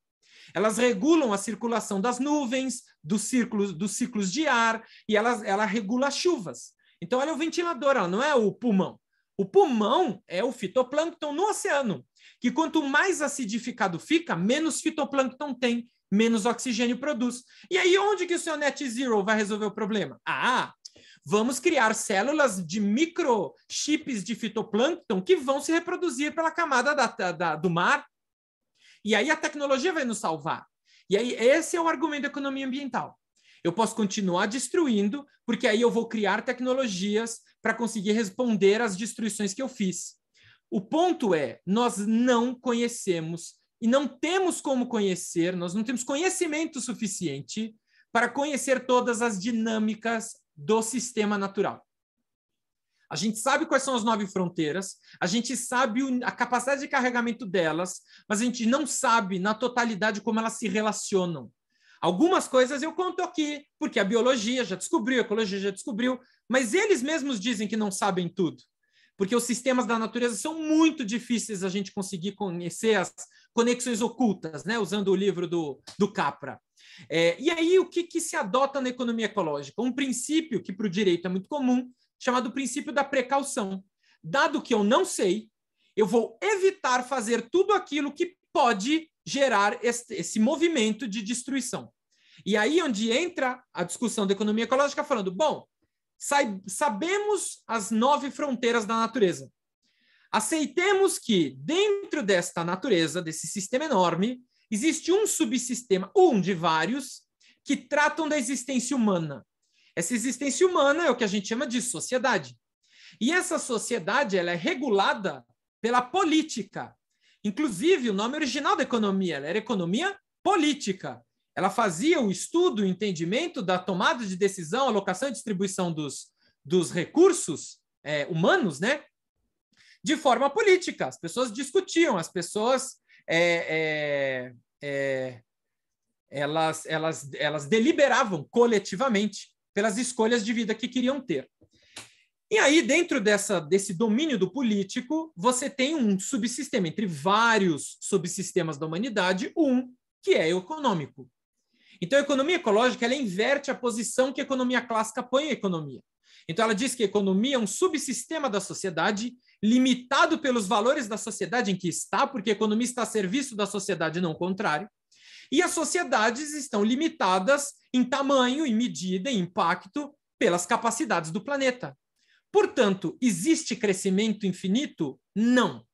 Speaker 2: Elas regulam a circulação das nuvens, dos círculos, dos ciclos de ar, e elas, ela regula as chuvas. Então, ela é o ventilador, ela não é o pulmão. O pulmão é o fitoplâncton no oceano, que quanto mais acidificado fica, menos fitoplâncton tem, menos oxigênio produz. E aí onde que o seu net zero vai resolver o problema? Ah, vamos criar células de microchips de fitoplâncton que vão se reproduzir pela camada da, da, do mar. E aí a tecnologia vai nos salvar. E aí esse é o argumento da economia ambiental. Eu posso continuar destruindo, porque aí eu vou criar tecnologias para conseguir responder às destruições que eu fiz. O ponto é, nós não conhecemos e não temos como conhecer, nós não temos conhecimento suficiente para conhecer todas as dinâmicas do sistema natural. A gente sabe quais são as nove fronteiras, a gente sabe a capacidade de carregamento delas, mas a gente não sabe na totalidade como elas se relacionam. Algumas coisas eu conto aqui, porque a biologia já descobriu, a ecologia já descobriu, mas eles mesmos dizem que não sabem tudo. Porque os sistemas da natureza são muito difíceis a gente conseguir conhecer as conexões ocultas, né? usando o livro do, do Capra. É, e aí, o que, que se adota na economia ecológica? Um princípio que para o direito é muito comum, chamado princípio da precaução. Dado que eu não sei, eu vou evitar fazer tudo aquilo que pode gerar esse movimento de destruição. E aí onde entra a discussão da economia ecológica falando, bom, sabemos as nove fronteiras da natureza. Aceitemos que dentro desta natureza, desse sistema enorme, existe um subsistema, um de vários, que tratam da existência humana. Essa existência humana é o que a gente chama de sociedade. E essa sociedade ela é regulada pela política, Inclusive, o nome original da economia era economia política. Ela fazia o estudo, o entendimento da tomada de decisão, alocação e distribuição dos, dos recursos é, humanos, né? De forma política. As pessoas discutiam, as pessoas é, é, é elas, elas, elas deliberavam coletivamente pelas escolhas de vida que queriam ter. E aí, dentro dessa, desse domínio do político, você tem um subsistema, entre vários subsistemas da humanidade, um que é econômico. Então, a economia ecológica ela inverte a posição que a economia clássica põe a economia. Então, ela diz que a economia é um subsistema da sociedade, limitado pelos valores da sociedade em que está, porque a economia está a serviço da sociedade, não o contrário. E as sociedades estão limitadas em tamanho, em medida, em impacto pelas capacidades do planeta. Portanto, existe crescimento infinito? Não.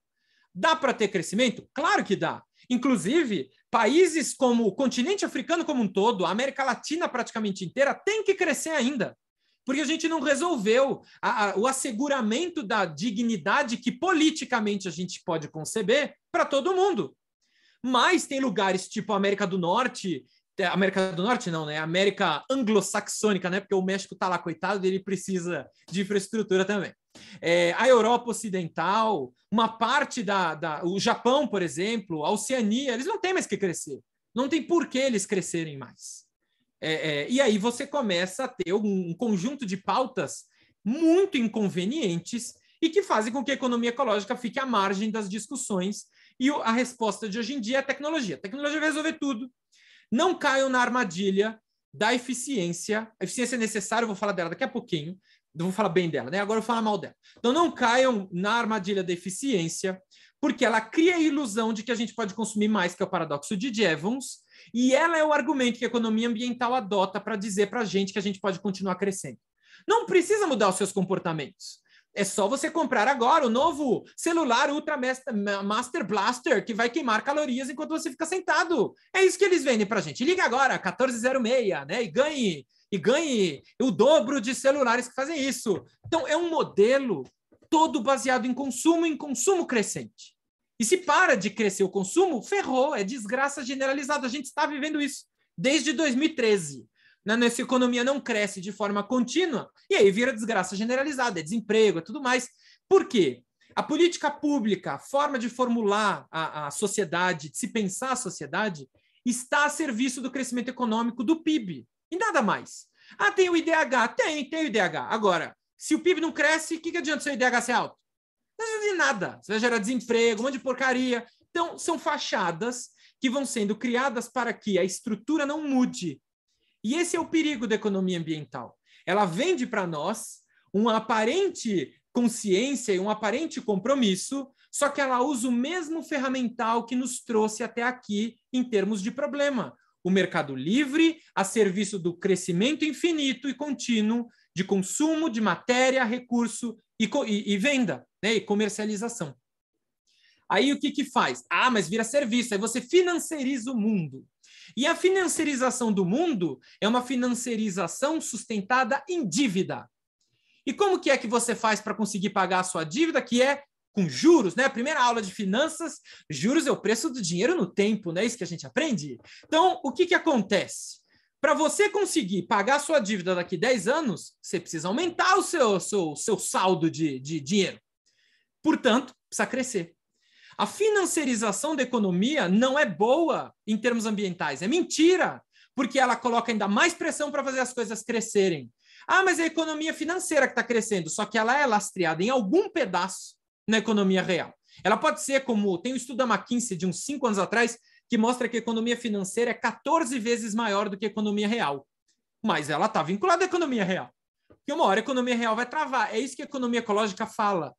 Speaker 2: Dá para ter crescimento? Claro que dá. Inclusive, países como o continente africano como um todo, a América Latina praticamente inteira, tem que crescer ainda. Porque a gente não resolveu a, a, o asseguramento da dignidade que politicamente a gente pode conceber para todo mundo. Mas tem lugares tipo a América do Norte é, América do Norte não, né? América anglo-saxônica, né? Porque o México tá lá, coitado, ele precisa de infraestrutura também. É, a Europa Ocidental, uma parte da, da... O Japão, por exemplo, a Oceania, eles não têm mais que crescer. Não tem por que eles crescerem mais. É, é, e aí você começa a ter um, um conjunto de pautas muito inconvenientes e que fazem com que a economia ecológica fique à margem das discussões. E a resposta de hoje em dia é a tecnologia. A tecnologia vai resolver tudo, não caiam na armadilha da eficiência. A eficiência é necessária, eu vou falar dela daqui a pouquinho. Não vou falar bem dela, né? Agora eu vou falar mal dela. Então não caiam na armadilha da eficiência, porque ela cria a ilusão de que a gente pode consumir mais, que é o paradoxo de Jevons, e ela é o argumento que a economia ambiental adota para dizer para a gente que a gente pode continuar crescendo. Não precisa mudar os seus comportamentos. É só você comprar agora o novo celular Ultra Master Blaster que vai queimar calorias enquanto você fica sentado. É isso que eles vendem pra gente. Liga agora, 1406, né? E ganhe e ganhe o dobro de celulares que fazem isso. Então é um modelo todo baseado em consumo, em consumo crescente. E se para de crescer o consumo, ferrou, é desgraça generalizada. A gente está vivendo isso desde 2013. Né, na nossa economia não cresce de forma contínua, e aí vira desgraça generalizada, é desemprego, é tudo mais. Por quê? A política pública, a forma de formular a, a sociedade, de se pensar a sociedade, está a serviço do crescimento econômico do PIB e nada mais. Ah, tem o IDH? Tem, tem o IDH. Agora, se o PIB não cresce, o que, que adianta o seu IDH ser alto? Não adianta nada. Você vai gerar desemprego, um monte de porcaria. Então, são fachadas que vão sendo criadas para que a estrutura não mude, e esse é o perigo da economia ambiental. Ela vende para nós uma aparente consciência e um aparente compromisso, só que ela usa o mesmo ferramental que nos trouxe até aqui em termos de problema. O mercado livre a serviço do crescimento infinito e contínuo de consumo de matéria, recurso e, e, e venda, né? e comercialização. Aí o que, que faz? Ah, mas vira serviço, aí você financiariza o mundo. E a financiarização do mundo é uma financiarização sustentada em dívida. E como que é que você faz para conseguir pagar a sua dívida, que é com juros, né? Primeira aula de finanças, juros é o preço do dinheiro no tempo, não né? é isso que a gente aprende? Então, o que, que acontece? Para você conseguir pagar a sua dívida daqui 10 anos, você precisa aumentar o seu, seu, seu saldo de, de dinheiro. Portanto, precisa crescer. A financiarização da economia não é boa em termos ambientais, é mentira, porque ela coloca ainda mais pressão para fazer as coisas crescerem. Ah, mas é a economia financeira que está crescendo, só que ela é lastreada em algum pedaço na economia real. Ela pode ser como tem um estudo da McKinsey de uns cinco anos atrás que mostra que a economia financeira é 14 vezes maior do que a economia real. Mas ela está vinculada à economia real. Porque uma hora a economia real vai travar. É isso que a economia ecológica fala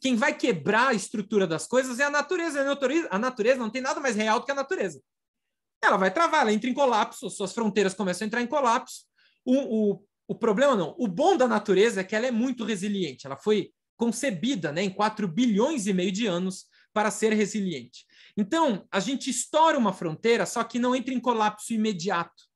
Speaker 2: quem vai quebrar a estrutura das coisas é a natureza. A natureza não tem nada mais real do que a natureza. Ela vai travar, ela entra em colapso, suas fronteiras começam a entrar em colapso. O, o, o problema não. O bom da natureza é que ela é muito resiliente. Ela foi concebida né, em 4 bilhões e meio de anos para ser resiliente. Então, a gente estoura uma fronteira, só que não entra em colapso imediato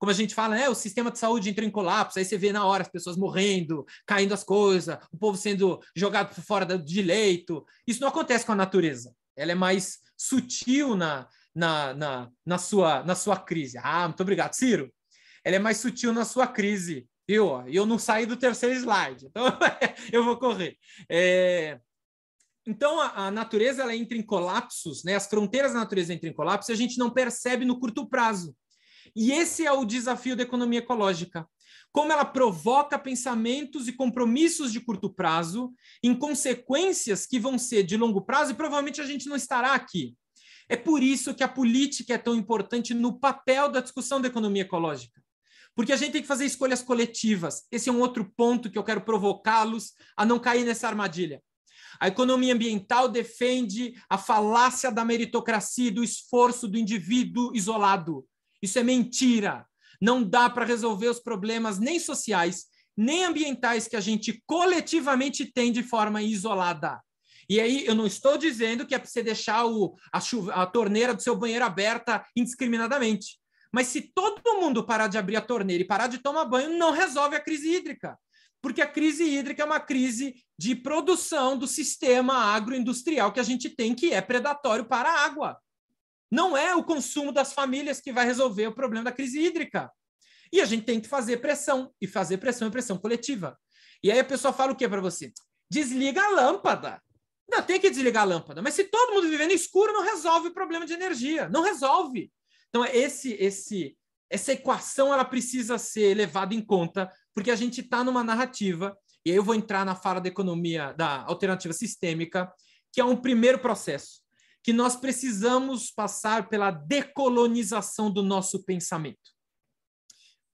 Speaker 2: como a gente fala, né, o sistema de saúde entrou em colapso, aí você vê na hora as pessoas morrendo, caindo as coisas, o povo sendo jogado fora de leito. Isso não acontece com a natureza. Ela é mais sutil na, na, na, na, sua, na sua crise. Ah, muito obrigado, Ciro. Ela é mais sutil na sua crise, viu? E eu não saí do terceiro slide, então <laughs> eu vou correr. É... Então, a, a, natureza ela entra em colapsos, né? as fronteiras da natureza entram em colapso e a gente não percebe no curto prazo. E esse é o desafio da economia ecológica. Como ela provoca pensamentos e compromissos de curto prazo, em consequências que vão ser de longo prazo, e provavelmente a gente não estará aqui. É por isso que a política é tão importante no papel da discussão da economia ecológica. Porque a gente tem que fazer escolhas coletivas. Esse é um outro ponto que eu quero provocá-los a não cair nessa armadilha. A economia ambiental defende a falácia da meritocracia e do esforço do indivíduo isolado. Isso é mentira. Não dá para resolver os problemas nem sociais, nem ambientais que a gente coletivamente tem de forma isolada. E aí eu não estou dizendo que é para você deixar o, a, chuva, a torneira do seu banheiro aberta indiscriminadamente. Mas se todo mundo parar de abrir a torneira e parar de tomar banho, não resolve a crise hídrica. Porque a crise hídrica é uma crise de produção do sistema agroindustrial que a gente tem, que é predatório para a água. Não é o consumo das famílias que vai resolver o problema da crise hídrica. E a gente tem que fazer pressão, e fazer pressão é pressão coletiva. E aí a pessoa fala o que para você? Desliga a lâmpada. Não, tem que desligar a lâmpada. Mas se todo mundo viver no escuro, não resolve o problema de energia. Não resolve. Então, esse, esse, essa equação ela precisa ser levada em conta, porque a gente está numa narrativa, e aí eu vou entrar na fala da economia da alternativa sistêmica, que é um primeiro processo que nós precisamos passar pela decolonização do nosso pensamento.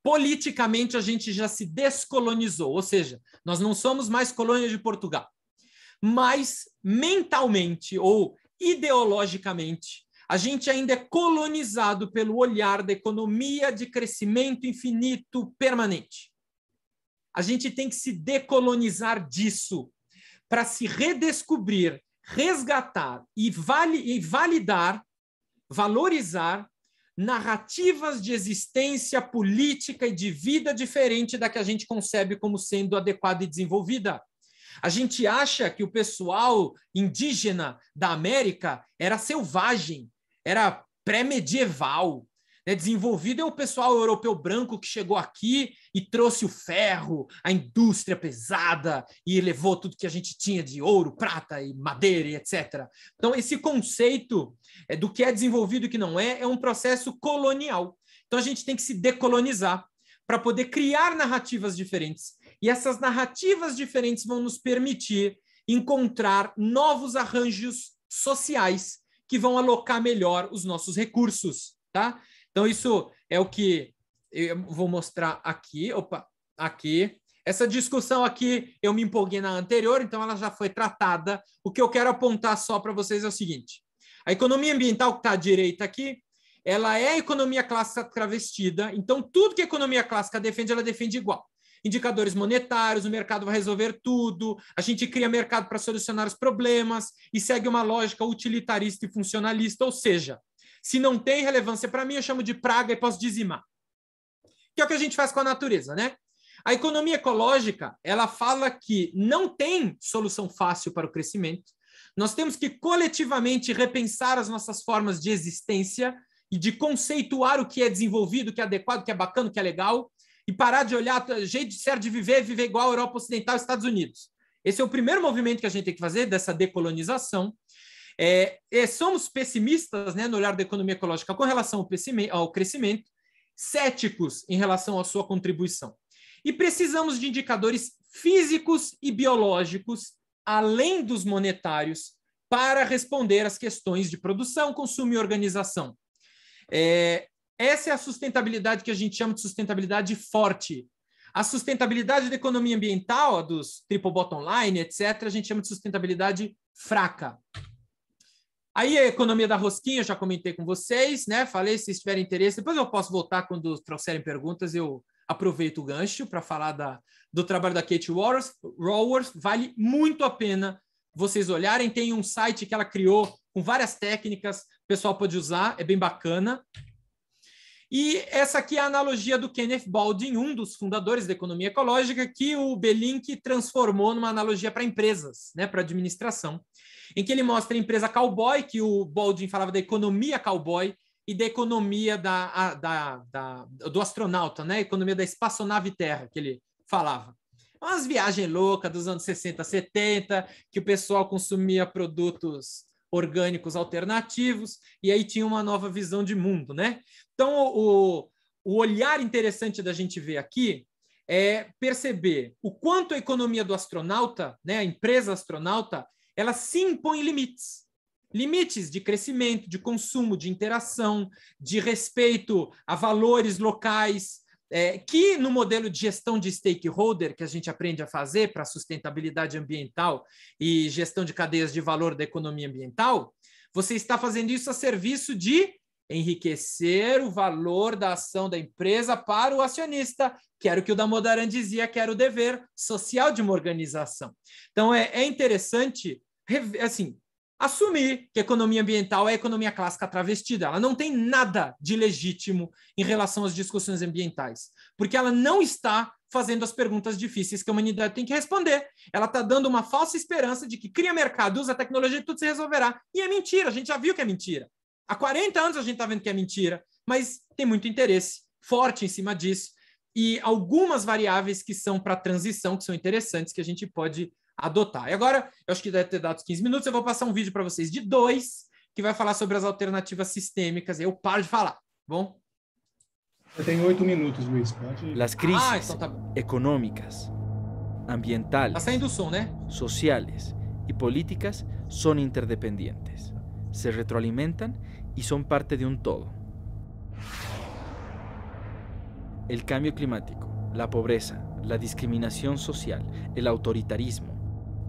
Speaker 2: Politicamente, a gente já se descolonizou, ou seja, nós não somos mais colônia de Portugal. Mas mentalmente ou ideologicamente, a gente ainda é colonizado pelo olhar da economia de crescimento infinito permanente. A gente tem que se decolonizar disso para se redescobrir resgatar e, vali, e validar, valorizar narrativas de existência política e de vida diferente da que a gente concebe como sendo adequada e desenvolvida. A gente acha que o pessoal indígena da América era selvagem, era pré-medieval, né? Desenvolvido é o pessoal europeu branco que chegou aqui e trouxe o ferro, a indústria pesada e levou tudo que a gente tinha de ouro, prata e madeira e etc. Então, esse conceito é, do que é desenvolvido e o que não é é um processo colonial. Então, a gente tem que se decolonizar para poder criar narrativas diferentes. E essas narrativas diferentes vão nos permitir encontrar novos arranjos sociais que vão alocar melhor os nossos recursos, tá? Então, isso é o que eu vou mostrar aqui. Opa, aqui. Essa discussão aqui, eu me empolguei na anterior, então ela já foi tratada. O que eu quero apontar só para vocês é o seguinte. A economia ambiental que está à direita aqui, ela é a economia clássica travestida. Então, tudo que a economia clássica defende, ela defende igual. Indicadores monetários, o mercado vai resolver tudo, a gente cria mercado para solucionar os problemas e segue uma lógica utilitarista e funcionalista, ou seja, se não tem relevância para mim, eu chamo de praga e posso dizimar. Que é o que a gente faz com a natureza, né? A economia ecológica, ela fala que não tem solução fácil para o crescimento. Nós temos que coletivamente repensar as nossas formas de existência e de conceituar o que é desenvolvido, o que é adequado, o que é bacana, o que é legal, e parar de olhar jeito certo de viver, viver igual a Europa Ocidental e Estados Unidos. Esse é o primeiro movimento que a gente tem que fazer dessa decolonização. É, é, somos pessimistas né, no olhar da economia ecológica com relação ao, ao crescimento, céticos em relação à sua contribuição. E precisamos de indicadores físicos e biológicos, além dos monetários, para responder às questões de produção, consumo e organização. É, essa é a sustentabilidade que a gente chama de sustentabilidade forte. A sustentabilidade da economia ambiental, a dos triple bottom line, etc., a gente chama de sustentabilidade fraca. Aí a economia da rosquinha, eu já comentei com vocês, né? Falei, se tiverem interesse, depois eu posso voltar quando trouxerem perguntas, eu aproveito o gancho para falar da, do trabalho da Kate Raworth. Raworth vale muito a pena vocês olharem. Tem um site que ela criou com várias técnicas, o pessoal pode usar, é bem bacana. E essa aqui é a analogia do Kenneth Baldin, um dos fundadores da economia ecológica, que o Belink transformou numa analogia para empresas, né, para administração em que ele mostra a empresa cowboy, que o Baldwin falava da economia cowboy e da economia da, a, da, da, do astronauta, né? Economia da espaçonave Terra, que ele falava. Umas viagens loucas dos anos 60, 70, que o pessoal consumia produtos orgânicos alternativos, e aí tinha uma nova visão de mundo, né? Então, o, o olhar interessante da gente ver aqui é perceber o quanto a economia do astronauta, né, a empresa astronauta, ela se impõe limites. Limites de crescimento, de consumo, de interação, de respeito a valores locais, é, que no modelo de gestão de stakeholder que a gente aprende a fazer para sustentabilidade ambiental e gestão de cadeias de valor da economia ambiental, você está fazendo isso a serviço de enriquecer o valor da ação da empresa para o acionista, que era o que o Damodaran dizia, que era o dever social de uma organização. Então é, é interessante assim, assumir que economia ambiental é economia clássica travestida. Ela não tem nada de legítimo em relação às discussões ambientais, porque ela não está fazendo as perguntas difíceis que a humanidade tem que responder. Ela está dando uma falsa esperança de que cria mercado, usa tecnologia e tudo se resolverá. E é mentira, a gente já viu que é mentira. Há 40 anos a gente está vendo que é mentira, mas tem muito interesse forte em cima disso. E algumas variáveis que são para transição, que são interessantes, que a gente pode adotar. E agora, eu acho que deve ter dado 15 minutos, eu vou passar um vídeo para vocês de dois, que vai falar sobre as alternativas sistêmicas. Eu paro de falar, bom? Eu tenho
Speaker 1: oito minutos, Luiz.
Speaker 6: Pode... As crises ah, então tá econômicas, ambientais, tá
Speaker 2: saindo o som, né?
Speaker 6: sociais e políticas são interdependentes, se retroalimentam e são parte de um todo. O cambio climático, a pobreza, a discriminação social, o autoritarismo,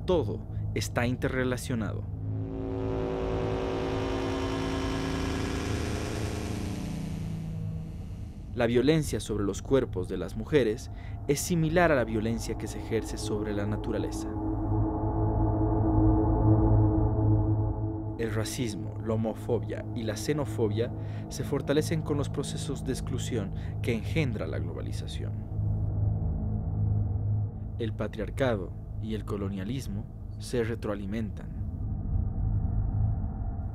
Speaker 6: todo está interrelacionado. La violencia sobre los cuerpos de las mujeres es similar a la violencia que se ejerce sobre la naturaleza. El racismo, la homofobia y la xenofobia se fortalecen con los procesos de exclusión que engendra la globalización. El patriarcado, y el colonialismo se retroalimentan.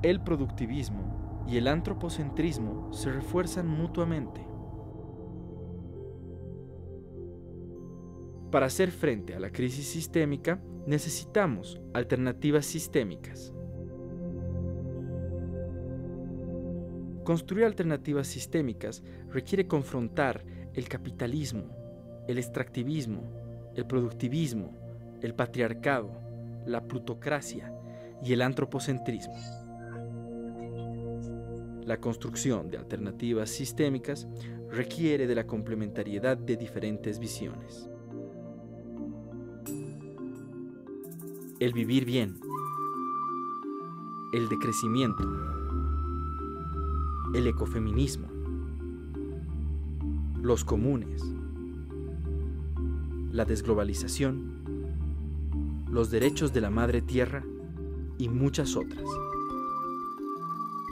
Speaker 6: El productivismo y el antropocentrismo se refuerzan mutuamente. Para hacer frente a la crisis sistémica necesitamos alternativas sistémicas. Construir alternativas sistémicas requiere confrontar el capitalismo, el extractivismo, el productivismo, el patriarcado, la plutocracia y el antropocentrismo. La construcción de alternativas sistémicas requiere de la complementariedad de diferentes visiones. El vivir bien. El decrecimiento. El ecofeminismo. Los comunes. La desglobalización los derechos de la madre tierra y muchas otras.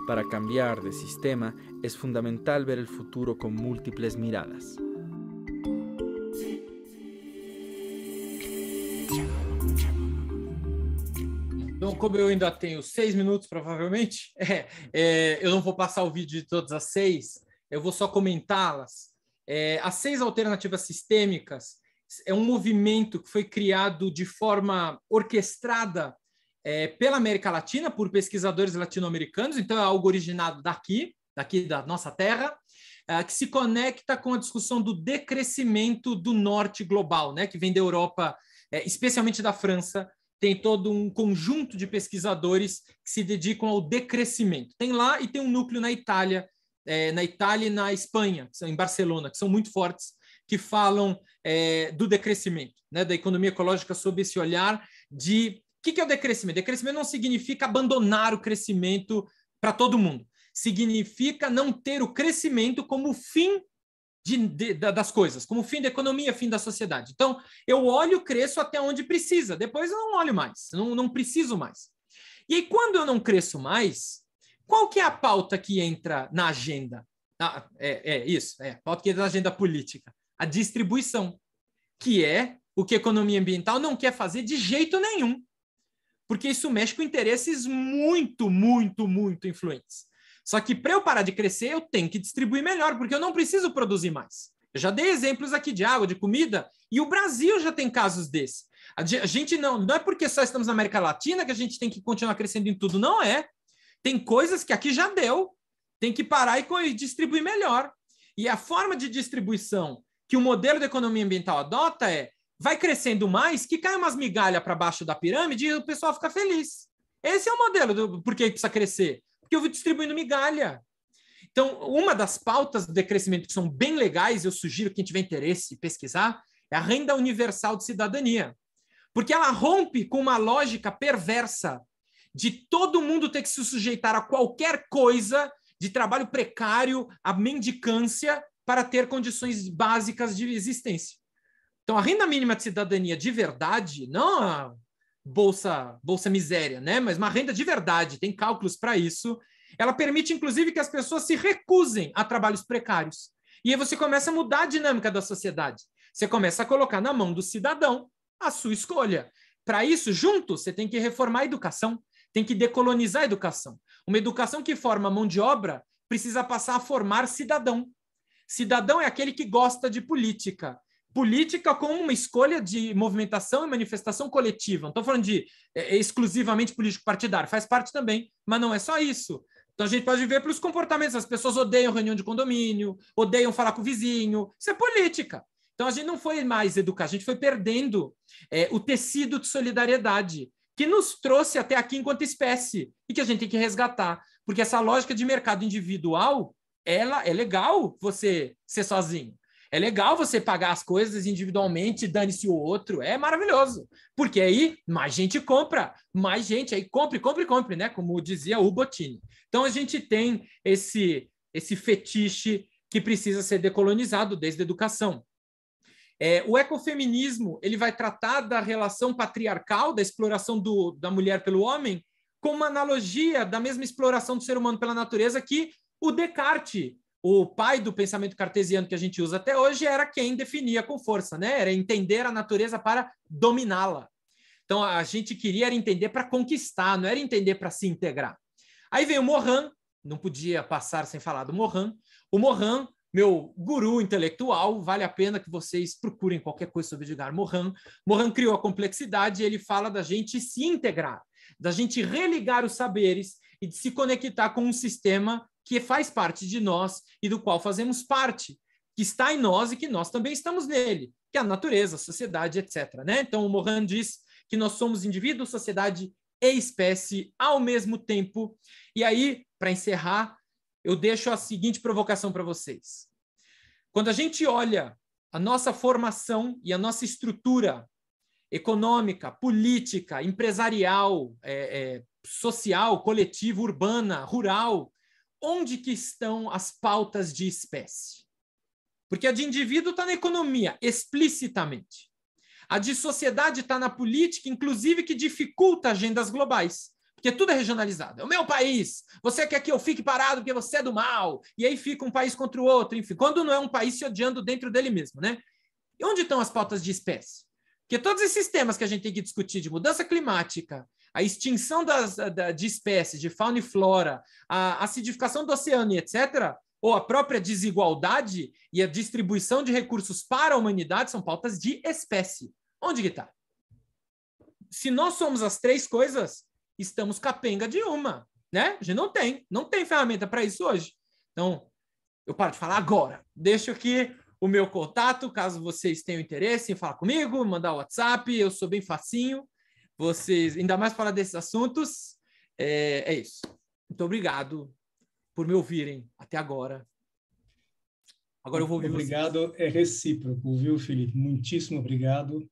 Speaker 6: Para cambiar de sistema es fundamental ver el futuro con múltiples miradas.
Speaker 2: Então, como eu ainda tenho seis minutos, provavelmente, <laughs> é, é, eu não vou passar o vídeo de todas as seis, eu vou só comentá-las. É, as seis alternativas sistêmicas é um movimento que foi criado de forma orquestrada é, pela América Latina, por pesquisadores latino-americanos, então é algo originado daqui, daqui da nossa terra, é, que se conecta com a discussão do decrescimento do norte global, né, que vem da Europa, é, especialmente da França, tem todo um conjunto de pesquisadores que se dedicam ao decrescimento. Tem lá e tem um núcleo na Itália, é, na Itália e na Espanha, em Barcelona, que são muito fortes que falam é, do decrescimento, né, da economia ecológica sob esse olhar de o que, que é o decrescimento? Decrescimento não significa abandonar o crescimento para todo mundo. Significa não ter o crescimento como fim de, de, das coisas, como fim da economia, fim da sociedade. Então, eu olho, cresço até onde precisa, depois eu não olho mais, não, não preciso mais. E aí, quando eu não cresço mais, qual que é a pauta que entra na agenda? Ah, é, é, isso, é, a pauta que entra na agenda política a distribuição, que é o que a economia ambiental não quer fazer de jeito nenhum, porque isso mexe com interesses muito, muito, muito influentes. Só que para eu parar de crescer, eu tenho que distribuir melhor, porque eu não preciso produzir mais. Eu já dei exemplos aqui de água, de comida, e o Brasil já tem casos desse. A gente não, não é porque só estamos na América Latina que a gente tem que continuar crescendo em tudo, não é. Tem coisas que aqui já deu, tem que parar e distribuir melhor. E a forma de distribuição que o modelo da economia ambiental adota é vai crescendo mais, que cai umas migalhas para baixo da pirâmide e o pessoal fica feliz. Esse é o modelo do por que precisa crescer. Porque eu vou distribuindo migalha. Então, uma das pautas do decrescimento que são bem legais, eu sugiro quem tiver interesse pesquisar, é a renda universal de cidadania. Porque ela rompe com uma lógica perversa de todo mundo ter que se sujeitar a qualquer coisa de trabalho precário, a mendicância, para ter condições básicas de existência. Então, a renda mínima de cidadania de verdade, não a bolsa, bolsa miséria, né? mas uma renda de verdade, tem cálculos para isso, ela permite, inclusive, que as pessoas se recusem a trabalhos precários. E aí você começa a mudar a dinâmica da sociedade. Você começa a colocar na mão do cidadão a sua escolha. Para isso, junto, você tem que reformar a educação, tem que decolonizar a educação. Uma educação que forma mão de obra precisa passar a formar cidadão. Cidadão é aquele que gosta de política. Política como uma escolha de movimentação e manifestação coletiva. Não estou falando de é, é, exclusivamente político partidário, faz parte também, mas não é só isso. Então a gente pode ver pelos comportamentos. As pessoas odeiam reunião de condomínio, odeiam falar com o vizinho. Isso é política. Então a gente não foi mais educar, a gente foi perdendo é, o tecido de solidariedade que nos trouxe até aqui enquanto espécie e que a gente tem que resgatar, porque essa lógica de mercado individual ela é legal você ser sozinho. É legal você pagar as coisas individualmente, dane-se o outro. É maravilhoso. Porque aí mais gente compra, mais gente aí compre, compre, compre, né? Como dizia o Bottini. Então a gente tem esse esse fetiche que precisa ser decolonizado desde a educação. É, o ecofeminismo ele vai tratar da relação patriarcal, da exploração do, da mulher pelo homem, com uma analogia da mesma exploração do ser humano pela natureza que o Descartes, o pai do pensamento cartesiano que a gente usa até hoje, era quem definia com força, né? Era entender a natureza para dominá-la. Então a gente queria entender para conquistar, não era entender para se integrar. Aí veio o Morin, não podia passar sem falar do Morin. O Morin, meu guru intelectual, vale a pena que vocês procurem qualquer coisa sobre Edgar Morin. Morin criou a complexidade e ele fala da gente se integrar, da gente religar os saberes e de se conectar com um sistema que faz parte de nós e do qual fazemos parte, que está em nós e que nós também estamos nele, que é a natureza, a sociedade, etc. Né? Então, o Mohan diz que nós somos indivíduo, sociedade e espécie ao mesmo tempo. E aí, para encerrar, eu deixo a seguinte provocação para vocês. Quando a gente olha a nossa formação e a nossa estrutura econômica, política, empresarial, é, é, social, coletiva, urbana, rural, onde que estão as pautas de espécie? Porque a de indivíduo está na economia, explicitamente. A de sociedade está na política, inclusive que dificulta agendas globais, porque tudo é regionalizado. É o meu país, você quer que eu fique parado porque você é do mal, e aí fica um país contra o outro, enfim, quando não é um país se odiando dentro dele mesmo, né? E onde estão as pautas de espécie? Porque todos esses temas que a gente tem que discutir de mudança climática, a extinção das, eh, da, de espécies, de fauna e flora, a acidificação do oceano e etc., ou a própria desigualdade e a distribuição de recursos para a humanidade são pautas de espécie. Onde que está? Se nós somos as três coisas, estamos capenga de uma, né? A gente não tem, não tem ferramenta para isso hoje. Então, eu paro de falar agora. Deixo aqui o meu contato, caso vocês tenham interesse em falar comigo, mandar o WhatsApp, eu sou bem facinho vocês, ainda mais falar desses assuntos. É, é isso. Muito obrigado por me ouvirem até agora. Agora eu vou ouvir Obrigado, vocês.
Speaker 1: é recíproco, viu, Felipe? Muitíssimo obrigado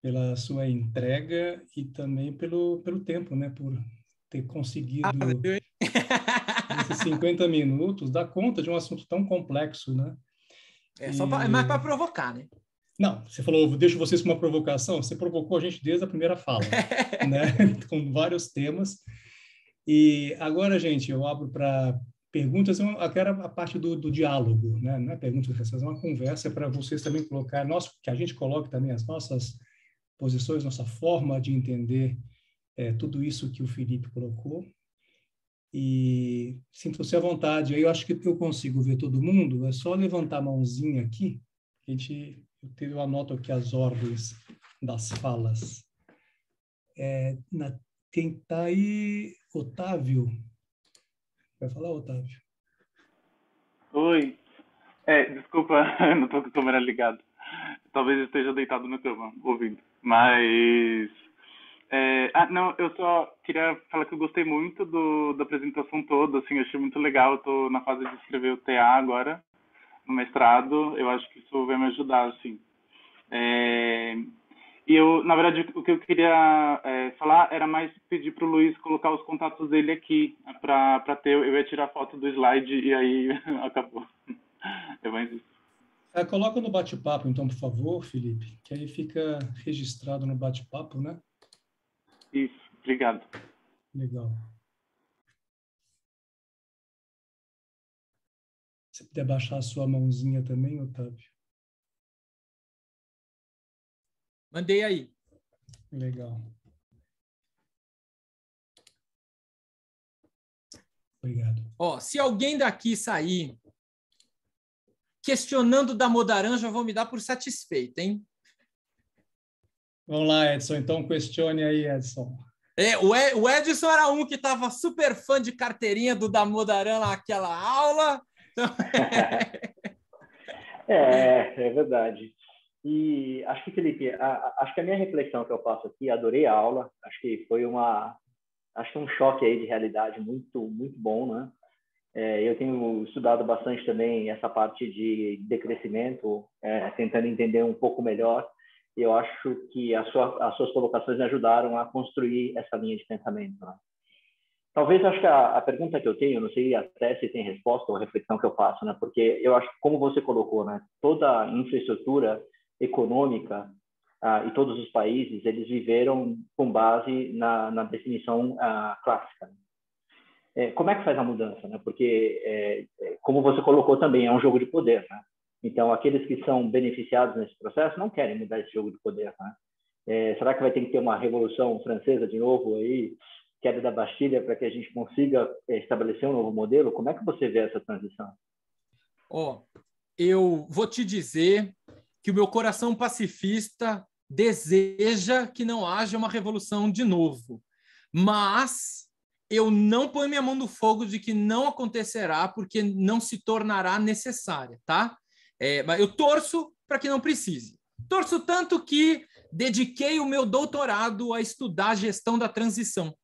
Speaker 1: pela sua entrega e também pelo, pelo tempo, né? Por ter conseguido ah, <laughs> esses 50 minutos dar conta de um assunto tão complexo, né? É, e... só pra, é mais para
Speaker 2: provocar, né?
Speaker 1: Não, você falou, deixo vocês com uma provocação. Você provocou a gente desde a primeira fala, <laughs> né? <laughs> com vários temas. E agora, gente, eu abro para perguntas. Aquela a parte do, do diálogo, né? Não é pergunta, é uma conversa para vocês também colocar, nós, que a gente coloque também as nossas posições, nossa forma de entender é, tudo isso que o Felipe colocou. E sinto-se à vontade. Eu acho que eu consigo ver todo mundo. É só levantar a mãozinha aqui. A gente eu anoto aqui as ordens das falas. É, na, quem está aí, Otávio? Vai falar, Otávio? Oi. É, desculpa, <laughs> não estou com a câmera ligada. Talvez esteja deitado na cama, ouvindo. Mas. É, ah, não, eu só queria falar que eu gostei muito do, da apresentação toda, assim, achei muito legal. Estou na fase de escrever o TA agora no mestrado, eu acho que isso vai me ajudar, assim. É, e eu, na verdade, o que eu queria é, falar era mais pedir para o Luiz colocar os contatos dele aqui, para ter. Eu ia tirar
Speaker 4: foto do slide e aí <laughs> acabou. É mais isso.
Speaker 1: É, coloca no bate-papo, então, por favor, Felipe, que aí fica registrado no bate-papo, né?
Speaker 4: Isso, obrigado.
Speaker 1: Legal.
Speaker 5: Se puder baixar a sua mãozinha também, Otávio. Mandei aí. Legal.
Speaker 6: Obrigado.
Speaker 2: Ó, se alguém daqui sair questionando da Modaranja, já vou me dar por satisfeito, hein? Vamos lá, Edson. Então, questione aí, Edson. É, o Edson era um que estava super fã de carteirinha do Damodaran naquela aula. Então...
Speaker 4: <laughs> é, é verdade. E acho que, Felipe, a, a, acho que a minha reflexão que eu faço aqui, adorei a aula, acho que foi uma, acho que um choque aí de realidade muito, muito bom, né? É, eu tenho estudado bastante também essa parte de decrescimento, é, tentando entender um pouco melhor. Eu acho que sua, as suas colocações me ajudaram a construir essa linha de pensamento. Né? Talvez acho que a, a, pergunta que eu tenho, não sei até se tem resposta ou reflexão que eu faço, né? Porque eu acho que como você colocou, né? Toda infraestrutura econômica ah, e todos os países eles viveram com base na, na definição ah, clássica. É, como é que faz a mudança, né? Porque é, é, como você colocou também é um jogo de poder, né? Então aqueles que são beneficiados nesse processo não querem mudar esse jogo de poder, né? É, será que vai ter que ter uma revolução francesa de novo aí queda da Bastilha para que a gente consiga eh, estabelecer um novo modelo? Como é que você vê essa transição?
Speaker 2: Ó, oh, eu vou te dizer que o meu coração pacifista deseja que não haja uma revolução de novo, mas eu não ponho minha mão no fogo de que não acontecerá porque não se tornará necessária, tá? É, mas eu torço para que não precise. Torço tanto que dediquei o meu doutorado a estudar a gestão da transição.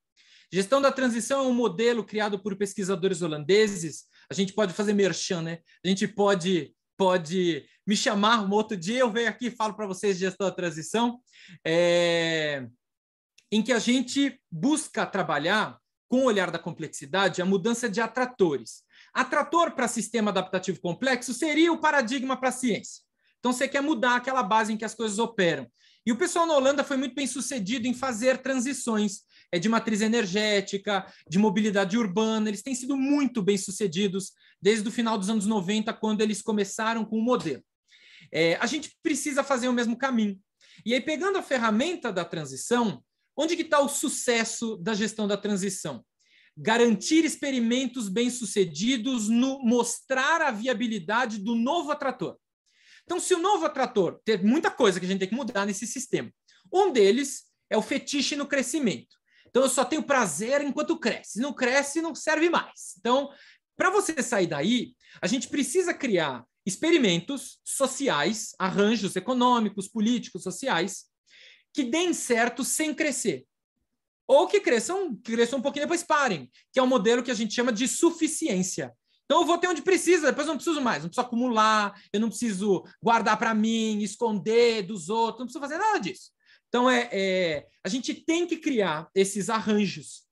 Speaker 2: Gestão da transição é um modelo criado por pesquisadores holandeses. A gente pode fazer merchan, né? A gente pode pode me chamar um outro dia, eu venho aqui e falo para vocês de gestão da transição, é... em que a gente busca trabalhar com o olhar da complexidade a mudança de atratores. Atrator para sistema adaptativo complexo seria o paradigma para a ciência. Então, você quer mudar aquela base em que as coisas operam. E o pessoal na Holanda foi muito bem sucedido em fazer transições é, de matriz energética, de mobilidade urbana. Eles têm sido muito bem sucedidos desde o final dos anos 90, quando eles começaram com o modelo. É, a gente precisa fazer o mesmo caminho. E aí, pegando a ferramenta da transição, onde que está o sucesso da gestão da transição? Garantir experimentos bem-sucedidos no mostrar a viabilidade do novo atrator. Então, se o novo atrator, tem muita coisa que a gente tem que mudar nesse sistema. Um deles é o fetiche no crescimento. Então, eu só tenho prazer enquanto cresce. Não cresce, não serve mais. Então, para você sair daí, a gente precisa criar experimentos sociais, arranjos econômicos, políticos, sociais, que deem certo sem crescer. Ou que cresçam, cresçam um pouquinho e depois parem, que é o um modelo que a gente chama de suficiência. Então eu vou ter onde precisa, depois eu não preciso mais, não preciso acumular, eu não preciso guardar para mim, esconder dos outros, não preciso fazer nada disso. Então é, é a gente tem que criar esses arranjos.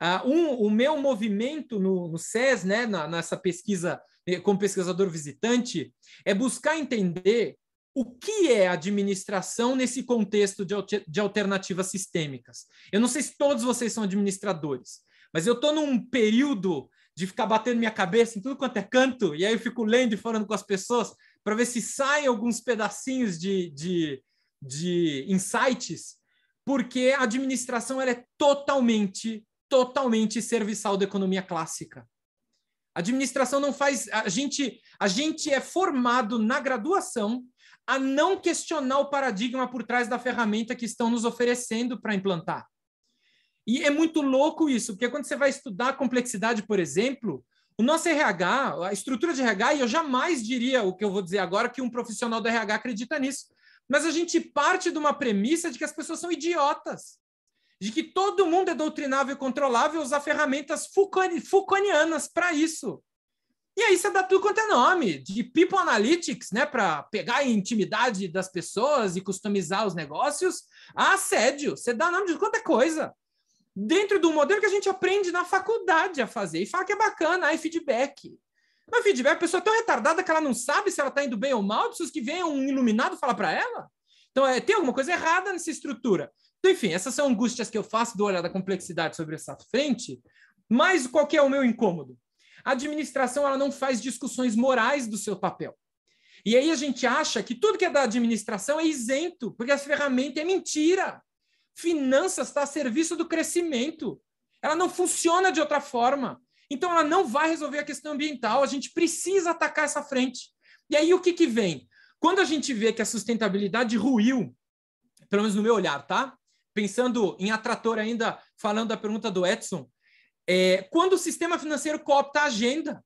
Speaker 2: Uh, um, o meu movimento no, no SES, né, na, nessa pesquisa eh, como pesquisador visitante, é buscar entender o que é administração nesse contexto de, de alternativas sistêmicas. Eu não sei se todos vocês são administradores, mas eu estou num período de ficar batendo minha cabeça em tudo quanto é canto, e aí eu fico lendo e falando com as pessoas para ver se saem alguns pedacinhos de, de, de insights, porque a administração ela é totalmente, totalmente serviçal da economia clássica. A administração não faz. A gente, a gente é formado na graduação a não questionar o paradigma por trás da ferramenta que estão nos oferecendo para implantar. E é muito louco isso, porque quando você vai estudar complexidade, por exemplo, o nosso RH, a estrutura de RH, e eu jamais diria o que eu vou dizer agora que um profissional do RH acredita nisso, mas a gente parte de uma premissa de que as pessoas são idiotas, de que todo mundo é doutrinável e controlável usar ferramentas Foucaultianas para isso. E aí você dá tudo quanto é nome, de People Analytics, né, para pegar a intimidade das pessoas e customizar os negócios, a assédio, você dá nome de quanto coisa dentro do modelo que a gente aprende na faculdade a fazer. E fala que é bacana, aí feedback. Mas feedback, a pessoa é tão retardada que ela não sabe se ela está indo bem ou mal, pessoas que vem um iluminado falar para ela. Então, é, tem alguma coisa errada nessa estrutura. Então, enfim, essas são angústias que eu faço do olhar da complexidade sobre essa frente. Mas qual que é o meu incômodo? A administração ela não faz discussões morais do seu papel. E aí a gente acha que tudo que é da administração é isento, porque essa ferramenta é mentira. Finanças está a serviço do crescimento. Ela não funciona de outra forma. Então, ela não vai resolver a questão ambiental. A gente precisa atacar essa frente. E aí, o que, que vem? Quando a gente vê que a sustentabilidade ruiu, pelo menos no meu olhar, tá? Pensando em atrator ainda, falando da pergunta do Edson, é, quando o sistema financeiro coopta a agenda.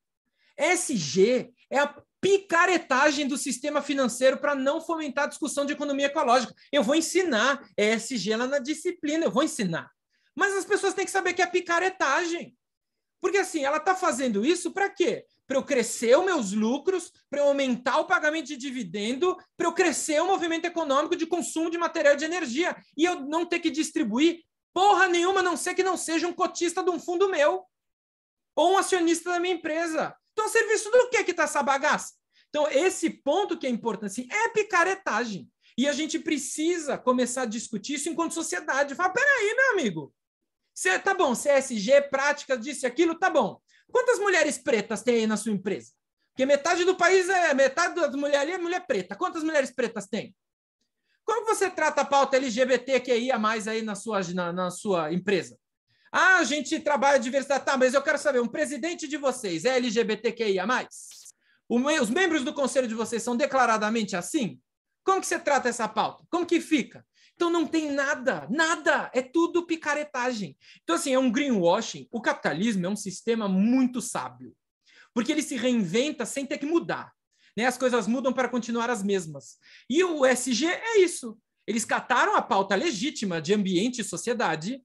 Speaker 2: Sg é a picaretagem do sistema financeiro para não fomentar a discussão de economia ecológica. Eu vou ensinar ESG lá na disciplina, eu vou ensinar. Mas as pessoas têm que saber que é picaretagem. Porque assim, ela está fazendo isso para quê? Para eu crescer os meus lucros, para eu aumentar o pagamento de dividendo, para eu crescer o movimento econômico de consumo de material de energia e eu não ter que distribuir porra nenhuma, a não ser que não seja um cotista de um fundo meu ou um acionista da minha empresa. Então, a serviço do que que está essa bagaça? Então, esse ponto que é importante, assim, é picaretagem. E a gente precisa começar a discutir isso enquanto sociedade. Fala, peraí, meu né, amigo. Cê, tá bom, CSG, práticas, disse aquilo, tá bom. Quantas mulheres pretas tem aí na sua empresa? Porque metade do país é metade das mulheres ali é mulher preta. Quantas mulheres pretas tem? Como você trata a pauta LGBTQIA mais aí na sua, na, na sua empresa? Ah, a gente trabalha diversidade. Tá, mas eu quero saber, um presidente de vocês é LGBTQIA+? Os membros do conselho de vocês são declaradamente assim? Como que você trata essa pauta? Como que fica? Então não tem nada, nada, é tudo picaretagem. Então assim, é um greenwashing. O capitalismo é um sistema muito sábio, porque ele se reinventa sem ter que mudar. Né? As coisas mudam para continuar as mesmas. E o SG é isso. Eles cataram a pauta legítima de ambiente e sociedade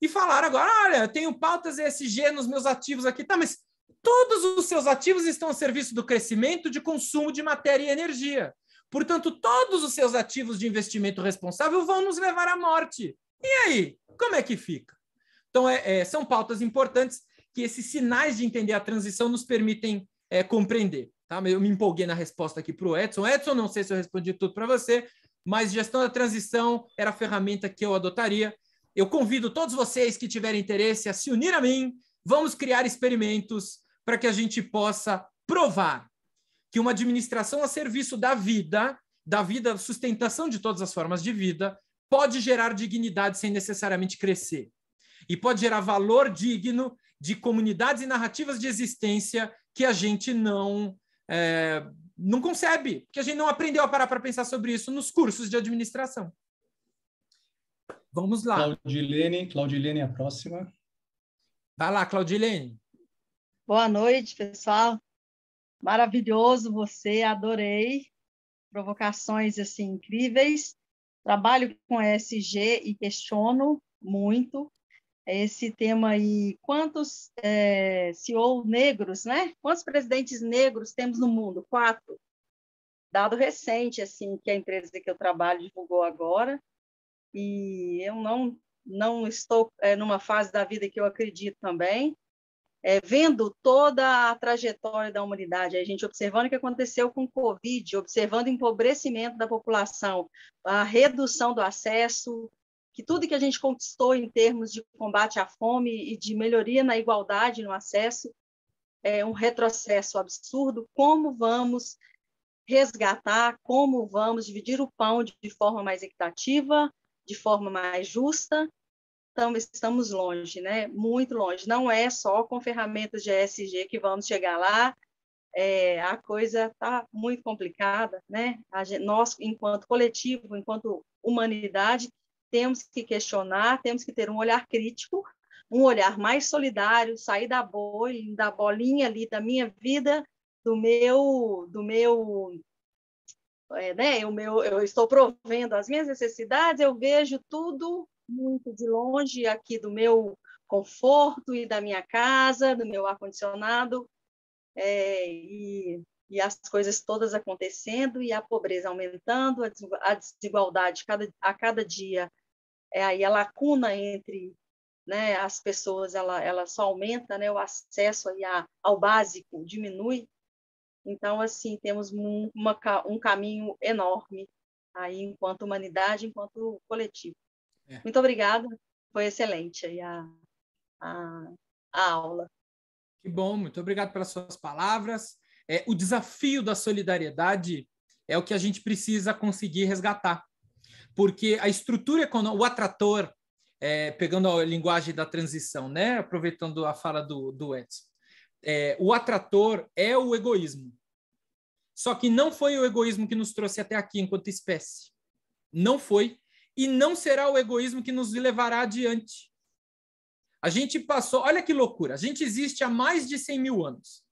Speaker 2: e falaram agora: olha, eu tenho pautas ESG nos meus ativos aqui, tá? Mas todos os seus ativos estão a serviço do crescimento de consumo de matéria e energia. Portanto, todos os seus ativos de investimento responsável vão nos levar à morte. E aí? Como é que fica? Então, é, é, são pautas importantes que esses sinais de entender a transição nos permitem é, compreender. Tá? Eu me empolguei na resposta aqui para o Edson. Edson, não sei se eu respondi tudo para você, mas gestão da transição era a ferramenta que eu adotaria. Eu convido todos vocês que tiverem interesse a se unir a mim. Vamos criar experimentos para que a gente possa provar que uma administração a serviço da vida, da vida, sustentação de todas as formas de vida, pode gerar dignidade sem necessariamente crescer. E pode gerar valor digno de comunidades e narrativas de existência que a gente não é, não concebe, que a gente não aprendeu a parar para pensar sobre isso nos cursos de administração. Vamos lá. Claudilene, Claudilene é a próxima. Vai lá, Claudilene.
Speaker 5: Boa noite, pessoal. Maravilhoso você, adorei. Provocações assim incríveis. Trabalho com S.G. e questiono muito esse tema aí. Quantos é, CEO negros, né? Quantos presidentes negros temos no mundo? Quatro. Dado recente, assim, que a empresa que eu trabalho divulgou agora e eu não não estou é, numa fase da vida que eu acredito também. É, vendo toda a trajetória da humanidade, a gente observando o que aconteceu com o Covid, observando o empobrecimento da população, a redução do acesso, que tudo que a gente conquistou em termos de combate à fome e de melhoria na igualdade no acesso é um retrocesso absurdo. Como vamos resgatar, como vamos dividir o pão de forma mais equitativa, de forma mais justa, estamos longe, né? muito longe. Não é só com ferramentas de ESG que vamos chegar lá, é, a coisa está muito complicada, né? Gente, nós, enquanto coletivo, enquanto humanidade, temos que questionar, temos que ter um olhar crítico, um olhar mais solidário, sair da bolha, da bolinha ali da minha vida, do meu, do meu é, né, eu, meu, eu estou provendo as minhas necessidades, eu vejo tudo muito de longe aqui do meu conforto e da minha casa, do meu ar-condicionado, é, e, e, as coisas todas acontecendo, e a pobreza aumentando, a desigualdade cada, a cada dia, é, aí a lacuna entre né, as pessoas, ela, ela só aumenta, né, o acesso aí a, ao básico diminui, então, assim, temos uma, um caminho enorme aí enquanto humanidade, enquanto coletivo. É. Muito obrigada, foi
Speaker 2: excelente aí a, a, a, aula. Que bom, muito obrigado pelas suas palavras. É, o desafio da solidariedade é o que a gente precisa conseguir resgatar, porque a estrutura econômica, o atrator, é, pegando a linguagem da transição, né? aproveitando a fala do, do Edson, é, o atrator é o egoísmo. Só que não foi o egoísmo que nos trouxe até aqui enquanto espécie. Não foi. E não será o egoísmo que nos levará adiante. A gente passou, olha que loucura, a gente existe há mais de 100 mil anos.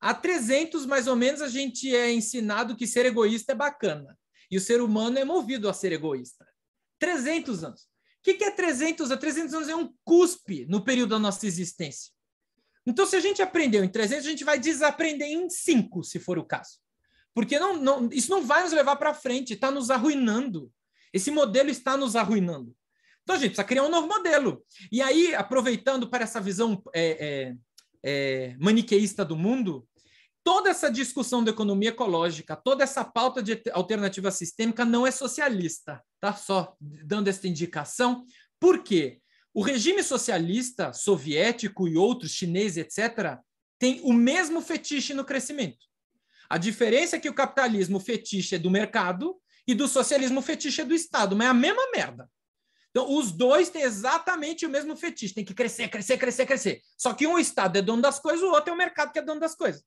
Speaker 2: Há 300, mais ou menos, a gente é ensinado que ser egoísta é bacana. E o ser humano é movido a ser egoísta. 300 anos. O que, é 300 anos? 300 anos é um cuspe no período da nossa existência. Então, se a gente aprendeu em 300, a gente vai desaprender em 5, se for o caso. Porque não, não, isso não vai nos levar para frente, está nos arruinando. Esse modelo está nos arruinando. Então, a gente precisa criar um novo modelo. E aí, aproveitando para essa visão é, é, é, maniqueísta do mundo, toda essa discussão da economia ecológica, toda essa pauta de alternativa sistêmica não é socialista, tá? Só dando essa indicação. Por quê? O regime socialista soviético e outros, chinês, etc., tem o mesmo fetiche no crescimento. A diferença é que o capitalismo fetiche é do mercado e do socialismo fetiche é do Estado, mas é a mesma merda. Então, os dois têm exatamente o mesmo fetiche. Tem que crescer, crescer, crescer, crescer. Só que um Estado é dono das coisas, o outro é o mercado que é dono das coisas.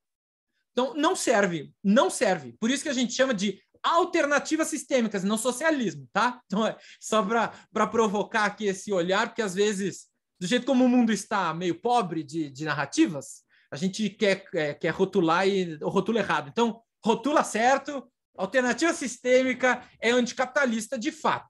Speaker 2: Então, não serve, não serve. Por isso que a gente chama de alternativas sistêmicas, não socialismo, tá? Então, é só para provocar aqui esse olhar, porque às vezes, do jeito como o mundo está meio pobre de, de narrativas, a gente quer, é, quer rotular e rotula errado. Então, rotula certo, alternativa sistêmica é anticapitalista de fato.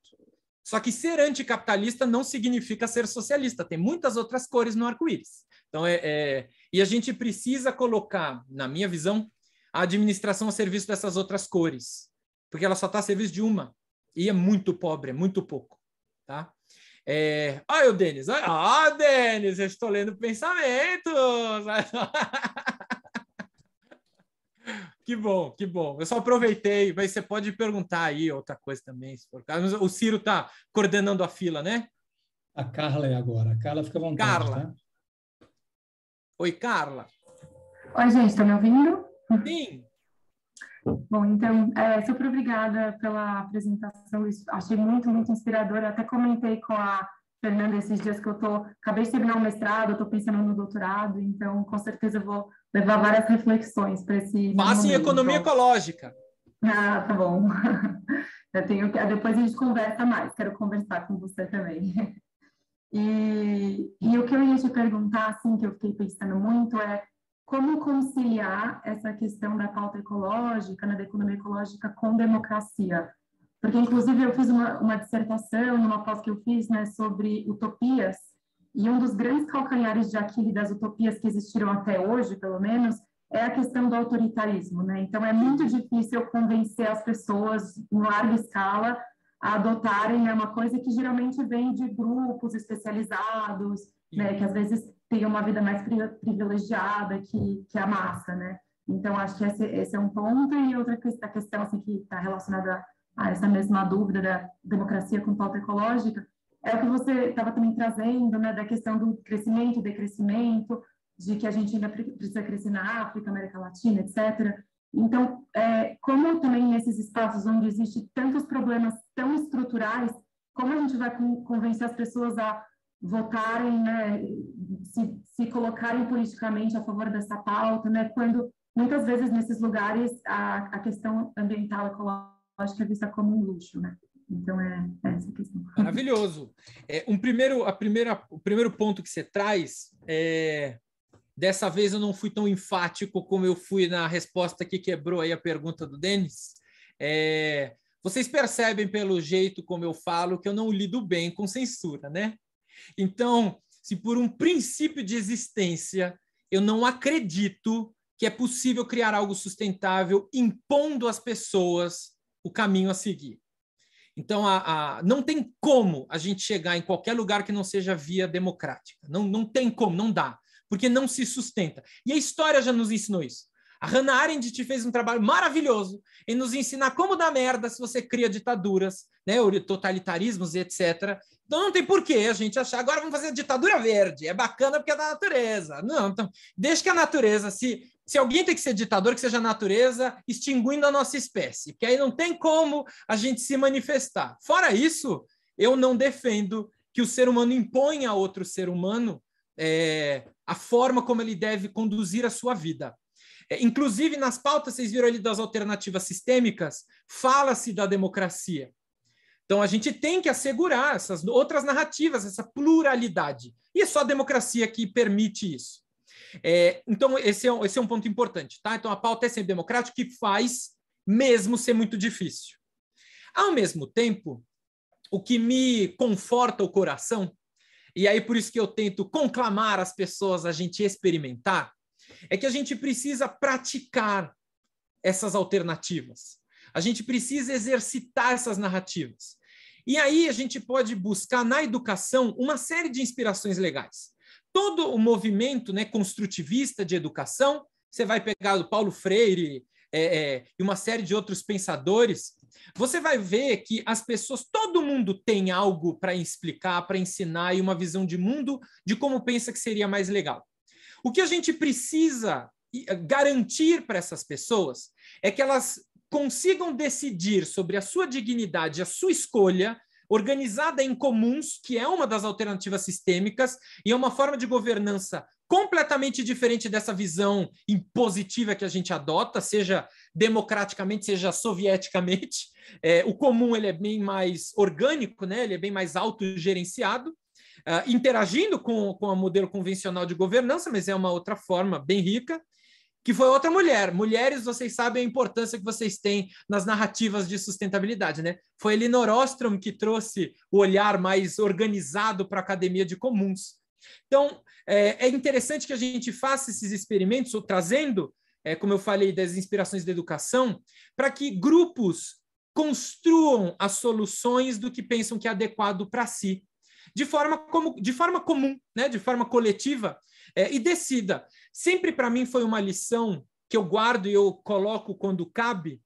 Speaker 2: Só que ser anticapitalista não significa ser socialista, tem muitas outras cores no arco-íris. Então, é, é, e a gente precisa colocar, na minha visão, a administração a serviço dessas outras cores porque ela só está a serviço de uma. E é muito pobre, é muito pouco. Tá? É... Olha o Denis. Olha, ah, Denis, eu estou lendo pensamentos. <laughs> que bom, que bom. Eu só aproveitei, mas você pode perguntar aí outra coisa também, se for caso. O Ciro está coordenando a fila, né? A Carla é agora. A Carla fica à vontade. Carla. Tá? Oi, Carla.
Speaker 3: Oi, gente, estão tá me ouvindo? Sim. Bom, então, é, super
Speaker 2: obrigada pela
Speaker 3: apresentação, achei muito, muito inspirador. Eu até comentei com a Fernanda esses dias que eu tô, acabei de terminar o mestrado, estou pensando no doutorado, então com certeza vou levar várias reflexões para esse. Faça em economia
Speaker 2: então. ecológica.
Speaker 3: Ah, tá bom. <laughs> Eu tenho que, depois a gente conversa mais, quero conversar com você também. <laughs> E, e o que eu ia te perguntar, assim, que eu fiquei pensando muito, é como conciliar essa questão da pauta ecológica, né, da economia ecológica com democracia. Porque, inclusive, eu fiz uma, uma dissertação, numa pós que eu fiz, né, sobre utopias, e um dos grandes calcanhares de Aquiles das utopias que existiram até hoje, pelo menos, é a questão do autoritarismo. Né? Então, é muito difícil convencer as pessoas, em larga escala, a adotarem né, uma coisa que geralmente vem de grupos especializados, né, que às vezes tenha uma vida mais privilegiada que, que a massa, né? Então, acho que esse, esse é um ponto. E outra questão, questão assim, que está relacionada a essa mesma dúvida da democracia com pauta ecológica, é o que você estava também trazendo, né, da questão do crescimento, e decrescimento, de que a gente ainda precisa crescer na África, América Latina, etc. Então, é, como também nesses espaços onde existem tantos problemas tão estruturais, como a gente vai convencer as pessoas a votarem, né, se, se colocarem politicamente a favor dessa pauta, né, quando muitas vezes nesses lugares a, a questão ambiental ecológica é vista como um luxo, né? Então é, é essa questão.
Speaker 2: Maravilhoso. É, um primeiro, a primeira, o primeiro ponto que você traz é dessa vez eu não fui tão enfático como eu fui na resposta que quebrou aí a pergunta do Denis. É, vocês percebem pelo jeito como eu falo que eu não lido bem com censura, né? Então, se por um princípio de existência eu não acredito que é possível criar algo sustentável impondo às pessoas o caminho a seguir. Então, a, a, não tem como a gente chegar em qualquer lugar que não seja via democrática. Não, não tem como, não dá, porque não se sustenta. E a história já nos ensinou isso. A Hannah Arendt te fez um trabalho maravilhoso em nos ensinar como dar merda se você cria ditaduras, né, totalitarismos e etc. Então não tem porquê a gente achar, agora vamos fazer a ditadura verde, é bacana porque é da natureza. Não, então, desde que a natureza, se, se alguém tem que ser ditador, que seja a natureza, extinguindo a nossa espécie, porque aí não tem como a gente se manifestar. Fora isso, eu não defendo que o ser humano imponha a outro ser humano é, a forma como ele deve conduzir a sua vida. É, inclusive, nas pautas, vocês viram ali das alternativas sistêmicas, fala-se da democracia. Então, a gente tem que assegurar essas outras narrativas, essa pluralidade. E é só a democracia que permite isso. É, então, esse é, um, esse é um ponto importante. Tá? Então, a pauta é sempre democrática, que faz mesmo ser muito difícil. Ao mesmo tempo, o que me conforta o coração, e aí por isso que eu tento conclamar as pessoas a gente experimentar, é que a gente precisa praticar essas alternativas. A gente precisa exercitar essas narrativas. E aí a gente pode buscar na educação uma série de inspirações legais. Todo o movimento né, construtivista de educação, você vai pegar o Paulo Freire é, é, e uma série de outros pensadores, você vai ver que as pessoas, todo mundo tem algo para explicar, para ensinar e uma visão de mundo de como pensa que seria mais legal. O que a gente precisa eh, garantir para essas pessoas é que elas consigam decidir sobre a sua dignidade, a sua escolha, organizada em comuns, que é uma das alternativas sistêmicas, e é uma forma de governança completamente diferente dessa visão impositiva que a gente adota, seja democraticamente, seja sovieticamente. É, o comum ele é bem mais orgânico, né? ele é bem mais autogerenciado uh, interagindo com, com o modelo convencional de governança, mas é uma outra forma bem rica, que foi outra mulher. Mulheres, vocês sabem a importância que vocês têm nas narrativas de sustentabilidade, né? Foi Elinor Ostrom que trouxe o olhar mais organizado para a academia de comuns. Então, é, é interessante que a gente faça esses experimentos, ou trazendo é, como eu falei, das inspirações da educação, para que grupos construam as soluções do que pensam que é adequado para si de forma, como, de forma comum, né? de forma coletiva, é, e decida. Sempre para mim foi uma lição que eu guardo e eu coloco quando cabe.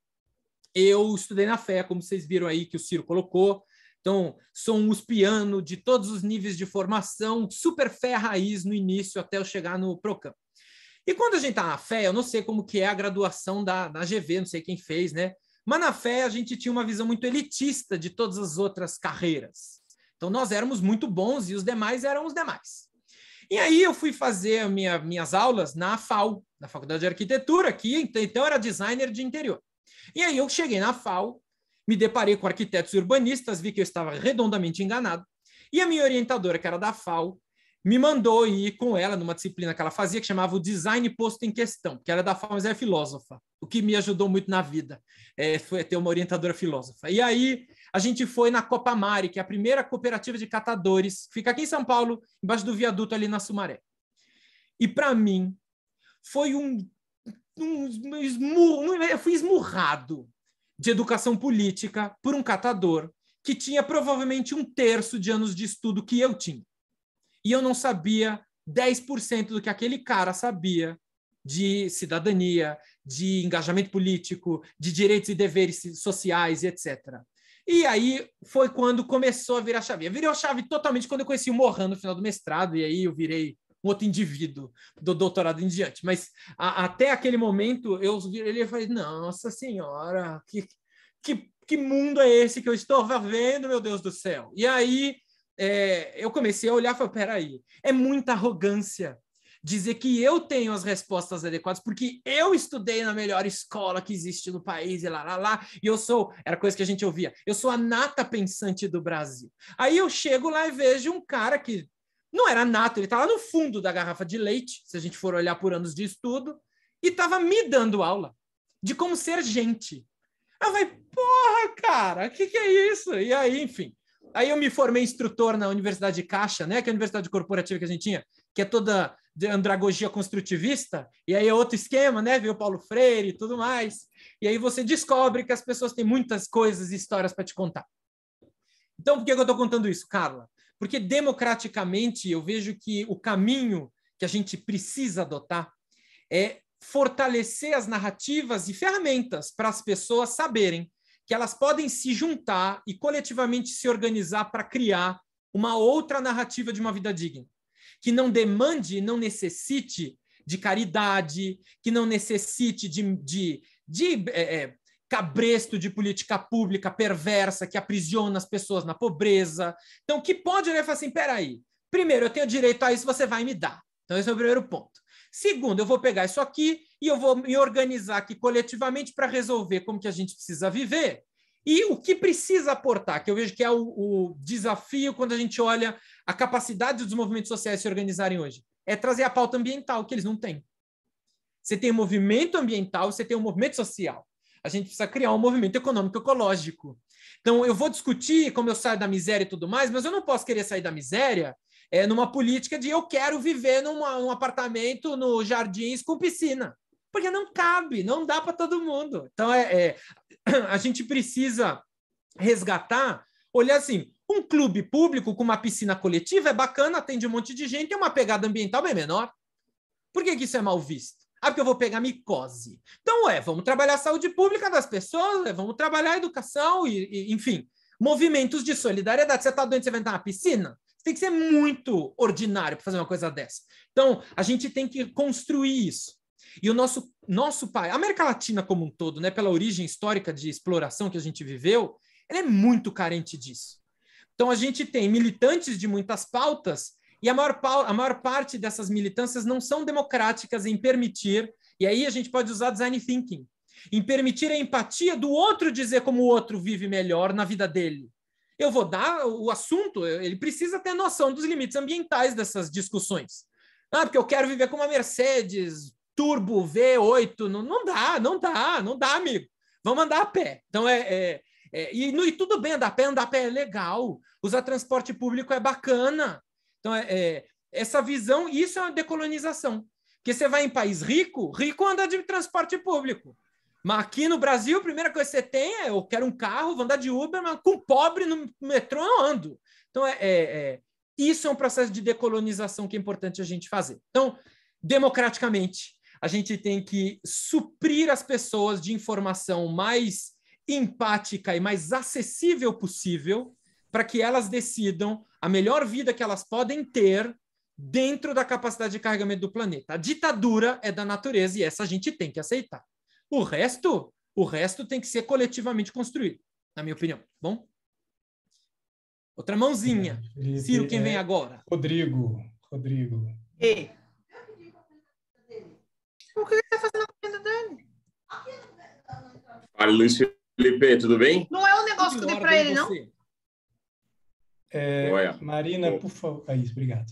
Speaker 2: Eu estudei na fé, como vocês viram aí que o Ciro colocou. Então, sou um uspiano de todos os níveis de formação, super fé raiz no início até eu chegar no Procam. E quando a gente está na fé, eu não sei como que é a graduação da, da GV, não sei quem fez, né? Mas na fé a gente tinha uma visão muito elitista de todas as outras carreiras. Então nós éramos muito bons e os demais eram os demais. E aí eu fui fazer minha, minhas aulas na FAO, na Faculdade de Arquitetura, que então era designer de interior. E aí eu cheguei na FAO, me deparei com arquitetos e urbanistas, vi que eu estava redondamente enganado. E a minha orientadora, que era da FAO, me mandou ir com ela numa disciplina que ela fazia, que chamava o Design Posto em Questão, que era da FAO, mas era é filósofa, o que me ajudou muito na vida, é, foi ter uma orientadora filósofa. E aí a gente foi na Copa Mari, que é a primeira cooperativa de catadores, fica aqui em São Paulo, embaixo do viaduto ali na Sumaré. E para mim, foi um, um, um, Eu fui esmurrado de educação política por um catador que tinha provavelmente um terço de anos de estudo que eu tinha. E eu não sabia 10% do que aquele cara sabia de cidadania, de engajamento político, de direitos e deveres sociais, etc. E aí foi quando começou a virar chave. Eu virei a chave totalmente quando eu conheci o Mohan no final do mestrado, e aí eu virei um outro indivíduo do doutorado em diante. Mas a, até aquele momento eu virei e falei, nossa senhora, que, que, que mundo é esse que eu estou vendo, meu Deus do céu? E aí é, eu comecei a olhar e falei, peraí, é muita arrogância dizer que eu tenho as respostas adequadas, porque eu estudei na melhor escola que existe no país, e lá, lá, lá, e eu sou, era coisa que a gente ouvia, eu sou a nata pensante do Brasil. Aí eu chego lá e vejo um cara que não era nato, ele tá lá no fundo da garrafa de leite, se a gente for olhar por anos de estudo, e tava me dando aula de como ser gente. Aí eu falei, porra, cara, o que, que é isso? E aí, enfim. Aí eu me formei instrutor na Universidade de Caixa, né? Que é a universidade corporativa que a gente tinha, que é toda de andragogia construtivista, e aí é outro esquema, né? viu Paulo Freire e tudo mais. E aí você descobre que as pessoas têm muitas coisas e histórias para te contar. Então, por que eu estou contando isso, Carla? Porque democraticamente eu vejo que o caminho que a gente precisa adotar é fortalecer as narrativas e ferramentas para as pessoas saberem que elas podem se juntar e coletivamente se organizar para criar uma outra narrativa de uma vida digna que não demande, não necessite de caridade, que não necessite de, de, de é, é cabresto de política pública perversa que aprisiona as pessoas na pobreza. Então, que pode olhar né, e falar assim: peraí, primeiro, eu tenho direito a isso, você vai me dar. Então, esse é o primeiro ponto. Segundo, eu vou pegar isso aqui e eu vou me organizar aqui coletivamente para resolver como que a gente precisa viver. E o que precisa aportar, que eu vejo que é o, o desafio quando a gente olha a capacidade dos movimentos sociais se organizarem hoje? É trazer a pauta ambiental, que eles não têm. Você tem o um movimento ambiental, você tem o um movimento social. A gente precisa criar um movimento econômico ecológico. Então, eu vou discutir como eu saio da miséria e tudo mais, mas eu não posso querer sair da miséria é, numa política de eu quero viver num apartamento no jardins com piscina. Porque não cabe, não dá para todo mundo. Então, é, é, <clears throat> a gente precisa resgatar, olhar assim, um clube público com uma piscina coletiva é bacana, atende um monte de gente, é uma pegada ambiental bem menor. Por que, que isso é mal visto? Ah, porque eu vou pegar micose. Então, é, vamos trabalhar a saúde pública das pessoas, é, vamos trabalhar a educação e, e enfim, movimentos de solidariedade. Você está doente, você vai entrar na piscina? tem que ser muito ordinário para fazer uma coisa dessa. Então, a gente tem que construir isso. E o nosso, nosso país, a América Latina como um todo, né, pela origem histórica de exploração que a gente viveu, ela é muito carente disso. Então, a gente tem militantes de muitas pautas, e a maior, a maior parte dessas militâncias não são democráticas em permitir, e aí a gente pode usar design thinking, em permitir a empatia do outro dizer como o outro vive melhor na vida dele. Eu vou dar o assunto, ele precisa ter noção dos limites ambientais dessas discussões. Ah, porque eu quero viver com uma Mercedes Turbo V8. Não, não dá, não dá, não dá, amigo. Vamos andar a pé. Então, é, é é, e, e, tudo bem, andar a pé, andar a pé é legal. Usar transporte público é bacana. Então, é, é, essa visão, isso é uma decolonização. Porque você vai em país rico, rico anda de transporte público. Mas aqui no Brasil, a primeira coisa que você tem é eu quero um carro, vou andar de Uber, mas com pobre no metrô eu ando. Então, é, é, é isso é um processo de decolonização que é importante a gente fazer. Então, democraticamente, a gente tem que suprir as pessoas de informação mais empática e mais acessível possível para que elas decidam a melhor vida que elas podem ter dentro da capacidade de carregamento do planeta. A ditadura é da natureza e essa a gente tem que aceitar. O resto, o resto tem que ser coletivamente construído, na minha opinião. Tá bom? Outra mãozinha.
Speaker 4: É, Felipe, Ciro, quem é... vem
Speaker 2: agora? Rodrigo.
Speaker 1: Rodrigo.
Speaker 6: E?
Speaker 7: O que está fazendo a comida dele?
Speaker 8: Fale, Luiz Felipe, tudo bem?
Speaker 7: Não é um negócio que eu dei para ele, não?
Speaker 8: É,
Speaker 1: Marina, por favor. É isso, obrigado.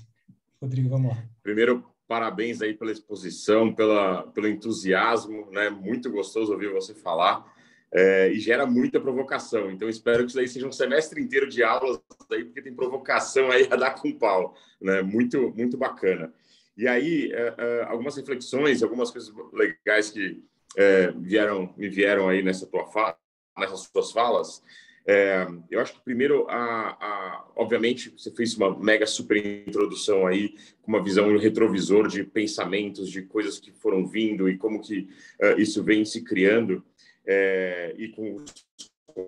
Speaker 1: Rodrigo, vamos lá.
Speaker 8: Primeiro, parabéns aí pela exposição, pela, pelo entusiasmo, né? Muito gostoso ouvir você falar é, e gera muita provocação. Então, espero que isso aí seja um semestre inteiro de aulas aí, porque tem provocação aí a dar com pau, né? Muito, muito bacana. E aí, é, é algumas reflexões, algumas coisas legais que é, vieram, me vieram aí nessa tua fala, nessas suas falas, é, eu acho que primeiro, a, a, obviamente, você fez uma mega super introdução aí, com uma visão retrovisor de pensamentos, de coisas que foram vindo e como que uh, isso vem se criando, é, e com os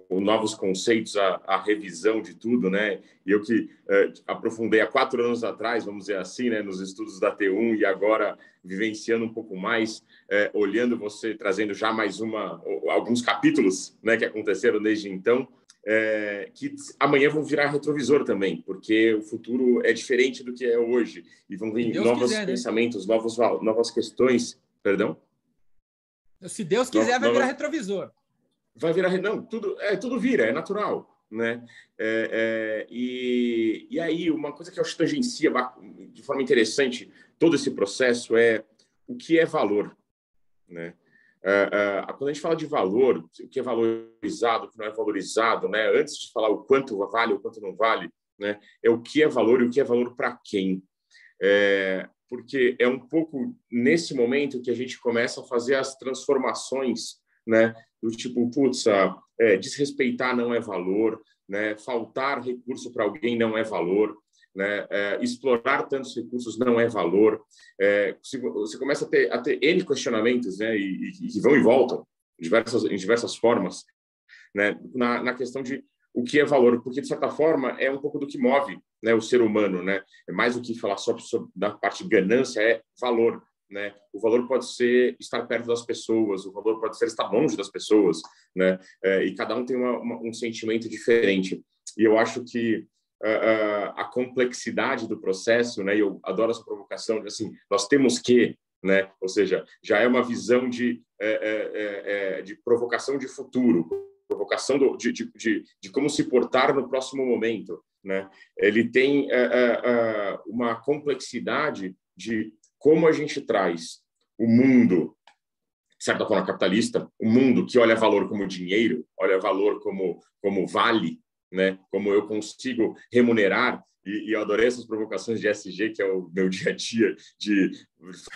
Speaker 8: novos conceitos, a, a, revisão de tudo, né? E eu que é, aprofundei há quatro anos atrás, vamos dizer assim, né, nos estudos da T1 e agora vivenciando um pouco mais, é, olhando você, trazendo já mais uma, alguns capítulos, né, que aconteceram desde então, é, que amanhã vão virar retrovisor também, porque o futuro é diferente do que é hoje e vão vir novos quiser, né? pensamentos, né? novos, novas questões, perdão? Se Deus quiser, vai virar retrovisor vai virar não tudo é tudo vira é natural né é, é, e, e aí uma coisa que eu acho tangencia de forma interessante todo esse processo é o que é valor né é, é, quando a gente fala de valor o que é valorizado o que não é valorizado né antes de falar o quanto vale o quanto não vale né é o que é valor e o que é valor para quem é, porque é um pouco nesse momento que a gente começa a fazer as transformações né, do tipo, putz, ah, é, desrespeitar não é valor, né? faltar recurso para alguém não é valor, né? É, explorar tantos recursos não é valor. É, você começa a ter, a ter N questionamentos né? e, que vão e voltam diversas, em diversas formas né? na, na questão de o que é valor, porque de certa forma é um pouco do que move né, o ser humano, né? É mais do que falar só sobre, sobre da parte ganância é valor, né? O valor pode ser estar perto das pessoas, o valor pode ser estar longe das pessoas, né? É, e cada um tem uma, uma, um sentimento diferente. E eu acho que uh, uh, a complexidade do processo, né? E eu adoro essa provocação de assim, nós temos que, né? Ou seja, já é uma visão de é, é, é, é de provocação de futuro, provocação do, de, de, de, de como se portar no próximo momento, né? Ele tem é, uma complexidade de como a gente traz o mundo, de certa forma, capitalista, o mundo que olha valor como dinheiro, olha valor como, como vale, né? como eu consigo remunerar, e, e eu adorei essas provocações de SG, que é o meu <laughs> dia a dia, de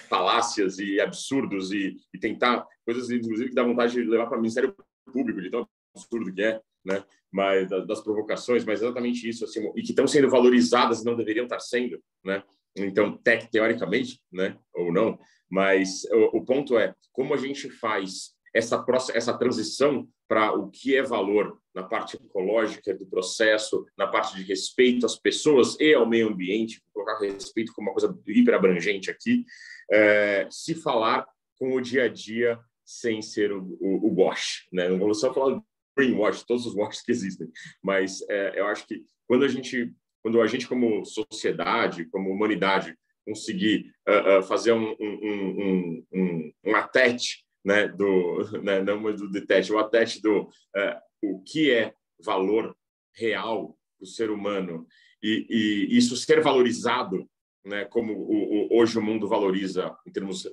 Speaker 8: falácias e absurdos, e, e tentar coisas, inclusive, que dá vontade de levar para o Ministério Público, de tão absurdo que é, né? mas das provocações, mas exatamente isso, assim, e que estão sendo valorizadas e não deveriam estar sendo, né? Então, tec, teoricamente, né, ou não, mas o, o, ponto é como a gente faz essa, essa transição para o que é valor na parte ecológica do processo, na parte de respeito às pessoas e ao meio ambiente, colocar respeito como uma coisa hiper abrangente aqui, é, se falar com o dia a dia sem ser o, o, o wash. Né? Não vou só falar greenwash, todos os <laughs> washes que existem, mas é, eu acho que quando a gente quando a gente, como sociedade, como humanidade, conseguir uh, uh, fazer um, um, um, um, um atete, né, do, <laughs> né, não do detete, o atete do uh, o que é valor real do ser humano e, e isso ser valorizado né, como o, o, hoje o mundo valoriza em termos uh,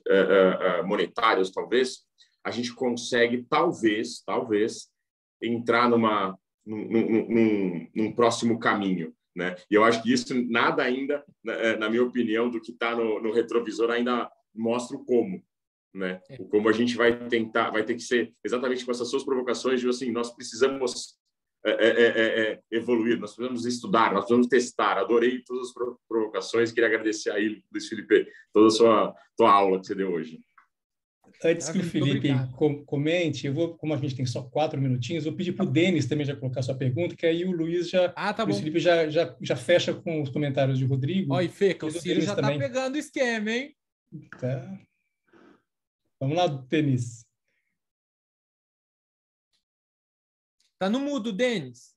Speaker 8: uh, monetários, talvez, a gente consegue, talvez, talvez, entrar numa, num, num, num, num próximo caminho. Né? E eu acho que isso nada ainda, na, é, minha opinião, do que está no, no, retrovisor ainda mostra o como, né? É. O como a gente vai tentar, vai ter que ser exatamente com essas suas provocações de assim, nós precisamos é, é, é, é evoluir, nós precisamos estudar, nós precisamos testar. Adorei todas as provocações, queria agradecer aí, Luiz Felipe, toda a sua, sua aula que você deu hoje.
Speaker 1: Antes que o Felipe com, comente, eu vou, como a gente tem só quatro minutinhos, vou pedir para o tá Denis também já colocar sua pergunta, que aí o Luiz já. Ah, tá bom. O Felipe já, já, já fecha com os comentários de Rodrigo. Olha, e Feca, o Ciro já está
Speaker 2: pegando o esquema, hein? Tá. Vamos lá, Denis. Tá no mudo, Denis.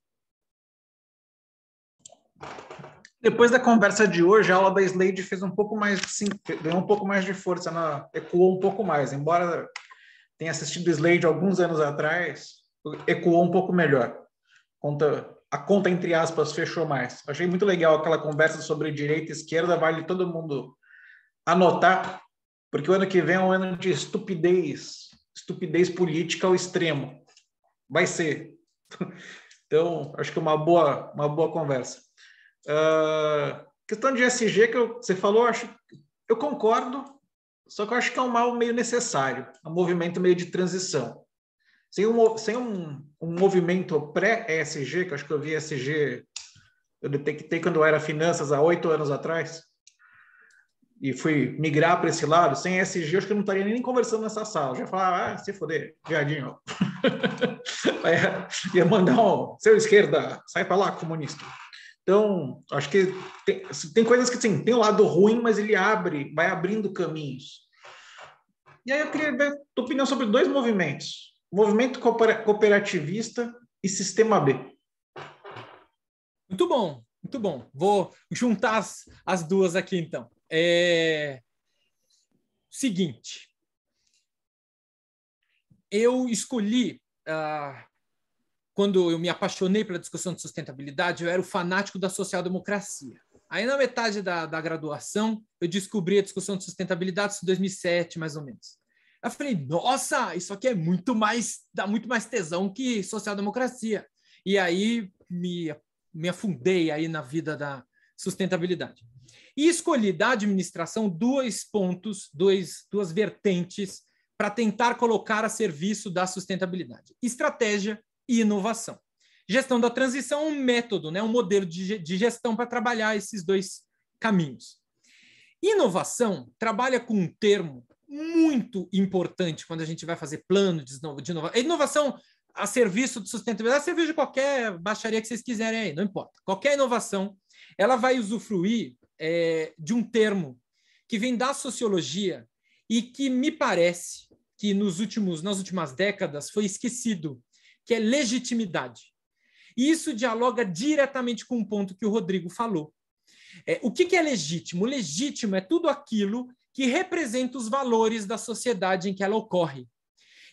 Speaker 5: Depois da conversa de hoje, a aula da Slade
Speaker 7: fez um pouco mais, sim, ganhou um pouco mais de força, né? ecoou um pouco mais. Embora tenha assistido Slade alguns anos atrás, ecoou um pouco melhor. Conta, a conta, entre aspas, fechou mais. Achei muito legal aquela conversa sobre direita e esquerda, vale todo mundo anotar, porque o ano que vem é um ano de estupidez, estupidez política ao extremo. Vai ser. <laughs> Então, acho que uma boa, uma boa conversa. Uh, questão de SG que você falou, eu acho, eu concordo, só que eu acho que é um mal meio necessário, um movimento meio de transição. Sem um, sem um, um movimento pré-ESG, que eu acho que eu vi ESG, eu detectei quando eu era finanças há oito anos atrás, e fui migrar para esse lado, sem ESG, eu acho que eu não estaria nem conversando nessa sala. Eu já falava, ah, se foder, viadinho. <laughs> ia mandar um, seu esquerda, sai para lá, comunista. Então, acho que tem, tem coisas que assim, tem o um lado ruim, mas ele abre, vai abrindo caminhos. E aí eu queria ver a tua opinião sobre dois movimentos: movimento cooperativista e sistema B.
Speaker 2: Muito bom, muito bom. Vou juntar as, as duas aqui então. É... Seguinte, eu escolhi uh, quando eu me apaixonei pela discussão de sustentabilidade, eu era o fanático da social-democracia. Aí, na metade da, da graduação, eu descobri a discussão de sustentabilidade, isso em 2007, mais ou menos. eu falei, nossa, isso aqui é muito mais, dá muito mais tesão que social-democracia. E aí me, me afundei aí na vida da sustentabilidade. E escolhi da administração dois pontos, dois, duas vertentes para tentar colocar a serviço da sustentabilidade: estratégia e inovação. Gestão da transição é um método, né, um modelo de, de gestão para trabalhar esses dois caminhos. Inovação trabalha com um termo muito importante quando a gente vai fazer plano de, de inovação. Inovação a serviço de sustentabilidade, a serviço de qualquer baixaria que vocês quiserem aí, não importa. Qualquer inovação, ela vai usufruir é, de um termo que vem da sociologia e que me parece que nos últimos, nas últimas décadas foi esquecido que é legitimidade. E isso dialoga diretamente com um ponto que o Rodrigo falou. É, o que, que é legítimo? Legítimo é tudo aquilo que representa os valores da sociedade em que ela ocorre.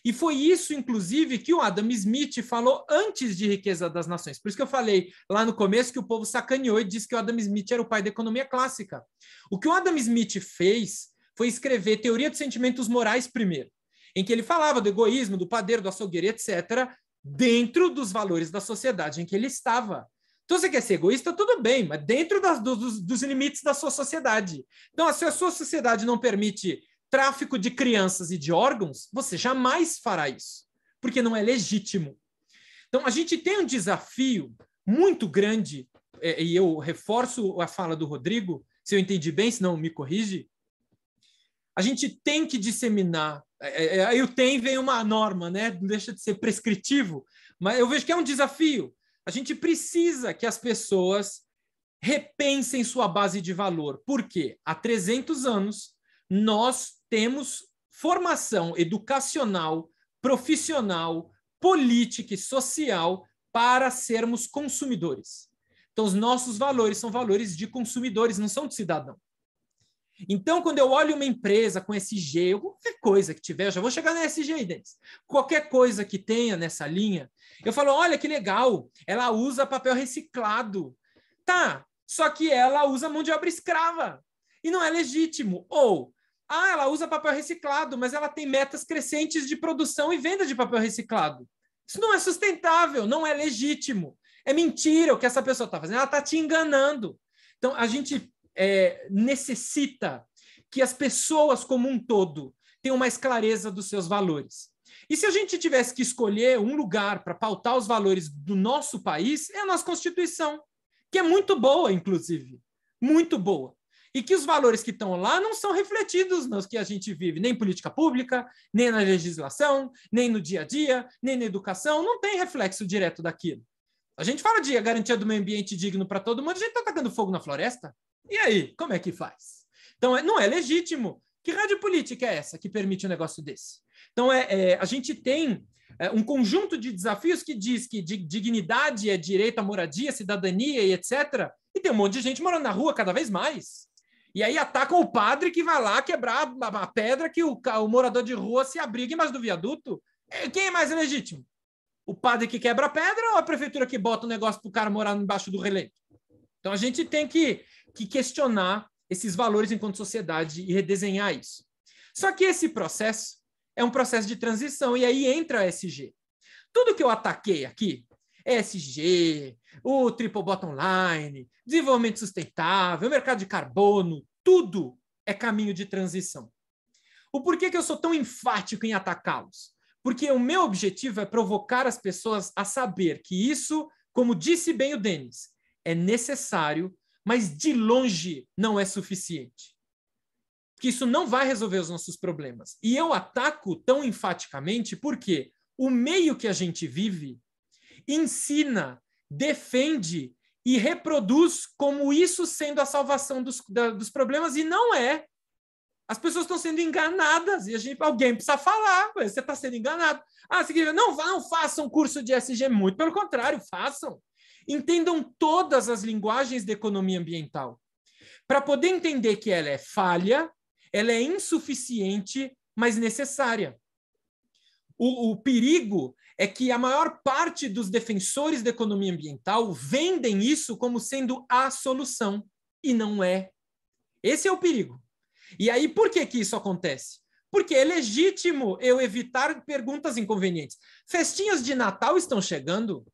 Speaker 2: E foi isso, inclusive, que o Adam Smith falou antes de Riqueza das Nações. Por isso que eu falei lá no começo que o povo sacaneou e disse que o Adam Smith era o pai da economia clássica. O que o Adam Smith fez foi escrever Teoria dos Sentimentos Morais primeiro, em que ele falava do egoísmo, do padeiro, do açougueiro, etc dentro dos valores da sociedade em que ele estava. Então, você quer ser egoísta, tudo bem, mas dentro das, dos, dos limites da sua sociedade. Então, se a sua sociedade não permite tráfico de crianças e de órgãos, você jamais fará isso, porque não é legítimo. Então, a gente tem um desafio muito grande, é, e eu reforço a fala do Rodrigo, se eu entendi bem, se não me corrige. A gente tem que disseminar é, é, é, aí o tem vem uma norma, né? Não deixa de ser prescritivo, mas eu vejo que é um desafio. A gente precisa que as pessoas repensem sua base de valor, porque há 300 anos nós temos formação educacional, profissional, política e social para sermos consumidores. Então, os nossos valores são valores de consumidores, não são de cidadão. Então, quando eu olho uma empresa com SG, qualquer coisa que tiver, eu já vou chegar na SG aí, Denis. Qualquer coisa que tenha nessa linha, eu falo: olha que legal, ela usa papel reciclado. Tá, só que ela usa mão de obra escrava e não é legítimo. Ou, ah, ela usa papel reciclado, mas ela tem metas crescentes de produção e venda de papel reciclado. Isso não é sustentável, não é legítimo. É mentira o que essa pessoa está fazendo, ela está te enganando. Então, a gente é, necessita que as pessoas como um todo tenham mais clareza dos seus valores. E se a gente tivesse que escolher um lugar para pautar os valores do nosso país, é a nossa Constituição, que é muito boa, inclusive. Muito boa. E que os valores que estão lá não são refletidos nos que a gente vive, nem política pública, nem na legislação, nem no dia a dia, nem na educação, não tem reflexo direto daquilo. A gente fala de garantia do meio ambiente digno para todo mundo, a gente está atacando fogo na floresta. E aí, como é que faz? Então, é, não é legítimo. Que rádio política é essa que permite um negócio desse? Então, é, é a gente tem é, um conjunto de desafios que diz que dignidade é direito à moradia, cidadania e etc. E tem um monte de gente morando na rua cada vez mais. E aí atacam o padre que vai lá quebrar a, pedra que o, o morador de rua se abriga mais do viaduto. É, quem é mais legítimo? O padre que quebra a pedra ou a prefeitura que bota o um negócio para o cara morar embaixo do relento? Então a gente tem que, que questionar esses valores enquanto sociedade e redesenhar isso. Só que esse processo é um processo de transição, e aí entra a SG. Tudo que eu ataquei aqui, é SG, o triple bottom line, desenvolvimento sustentável, mercado de carbono, tudo é caminho de transição. O porquê que eu sou tão enfático em atacá-los? Porque o meu objetivo é provocar as pessoas a saber que isso, como disse bem o Denis, é necessário, mas de longe não é suficiente. Porque isso não vai resolver os nossos problemas. E eu ataco tão enfaticamente porque o meio que a gente vive ensina, defende e reproduz como isso sendo a salvação dos, da, dos problemas, e não é. As pessoas estão sendo enganadas e a gente, alguém precisa falar. Você está sendo enganado. Ah, você não, não façam curso de SG. Muito pelo contrário, façam entendam todas as linguagens de economia ambiental, para poder entender que ela é falha, ela é insuficiente, mas necessária. O, o perigo é que a maior parte dos defensores da economia ambiental vendem isso como sendo a solução, e não é. Esse é o perigo. E aí, por que, que isso acontece? Porque é legítimo eu evitar perguntas inconvenientes. Festinhas de Natal estão chegando.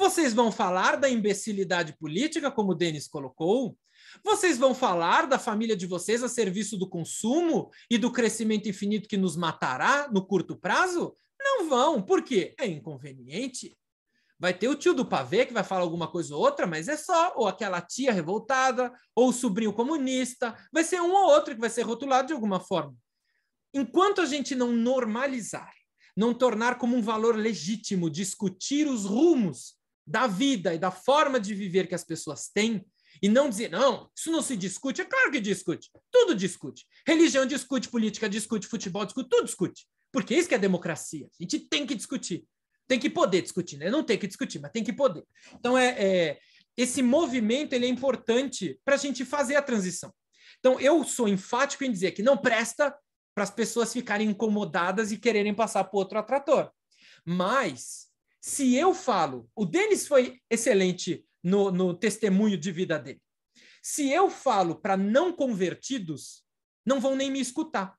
Speaker 2: Vocês vão falar da imbecilidade política, como o Denis colocou? Vocês vão falar da família de vocês a serviço do consumo e do crescimento infinito que nos matará no curto prazo? Não vão, porque é inconveniente. Vai ter o tio do pavê que vai falar alguma coisa ou outra, mas é só, ou aquela tia revoltada, ou o sobrinho comunista, vai ser um ou outro que vai ser rotulado de alguma forma. Enquanto a gente não normalizar, não tornar como um valor legítimo discutir os rumos da vida e da forma de viver que as pessoas têm e não dizer, não, isso não se discute. É claro que discute. Tudo discute. Religião discute, política discute, futebol discute, tudo discute. Porque isso que é democracia. A gente tem que discutir. Tem que poder discutir, né? Não tem que discutir, mas tem que poder. Então, é, é esse movimento ele é importante para a gente fazer a transição. Então, eu sou enfático em dizer que não presta para as pessoas ficarem incomodadas e quererem passar para outro atrator. Mas se eu falo, o Denis foi excelente no, no testemunho de vida dele. Se eu falo para não convertidos, não vão nem me escutar.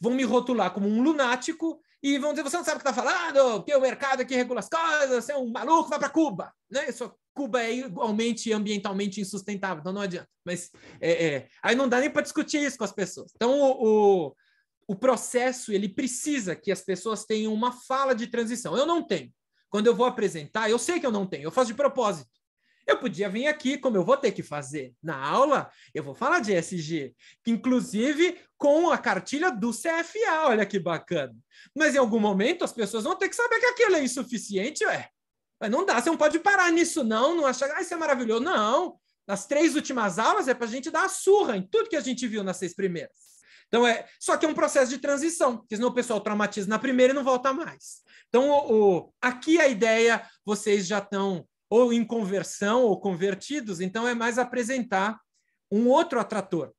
Speaker 2: Vão me rotular como um lunático e vão dizer: você não sabe o que está falando, que é o mercado aqui regula as coisas, você é um maluco, vai para Cuba. Né? Só Cuba é igualmente ambientalmente insustentável, então não adianta. Mas é, é. aí não dá nem para discutir isso com as pessoas. Então o, o, o processo ele precisa que as pessoas tenham uma fala de transição. Eu não tenho. Quando eu vou apresentar, eu sei que eu não tenho, eu faço de propósito. Eu podia vir aqui, como eu vou ter que fazer na aula, eu vou falar de SG, inclusive com a cartilha do CFA, olha que bacana. Mas em algum momento as pessoas vão ter que saber que aquilo é insuficiente, ué. Mas não dá, você não pode parar nisso, não, não achar, ah, isso é maravilhoso. Não, nas três últimas aulas é para a gente dar a surra em tudo que a gente viu nas seis primeiras. Então é, só que é um processo de transição, porque senão o pessoal traumatiza na primeira e não volta mais. Então, o, o, aqui a ideia, vocês já estão ou em conversão ou convertidos, então é mais apresentar um outro atrator.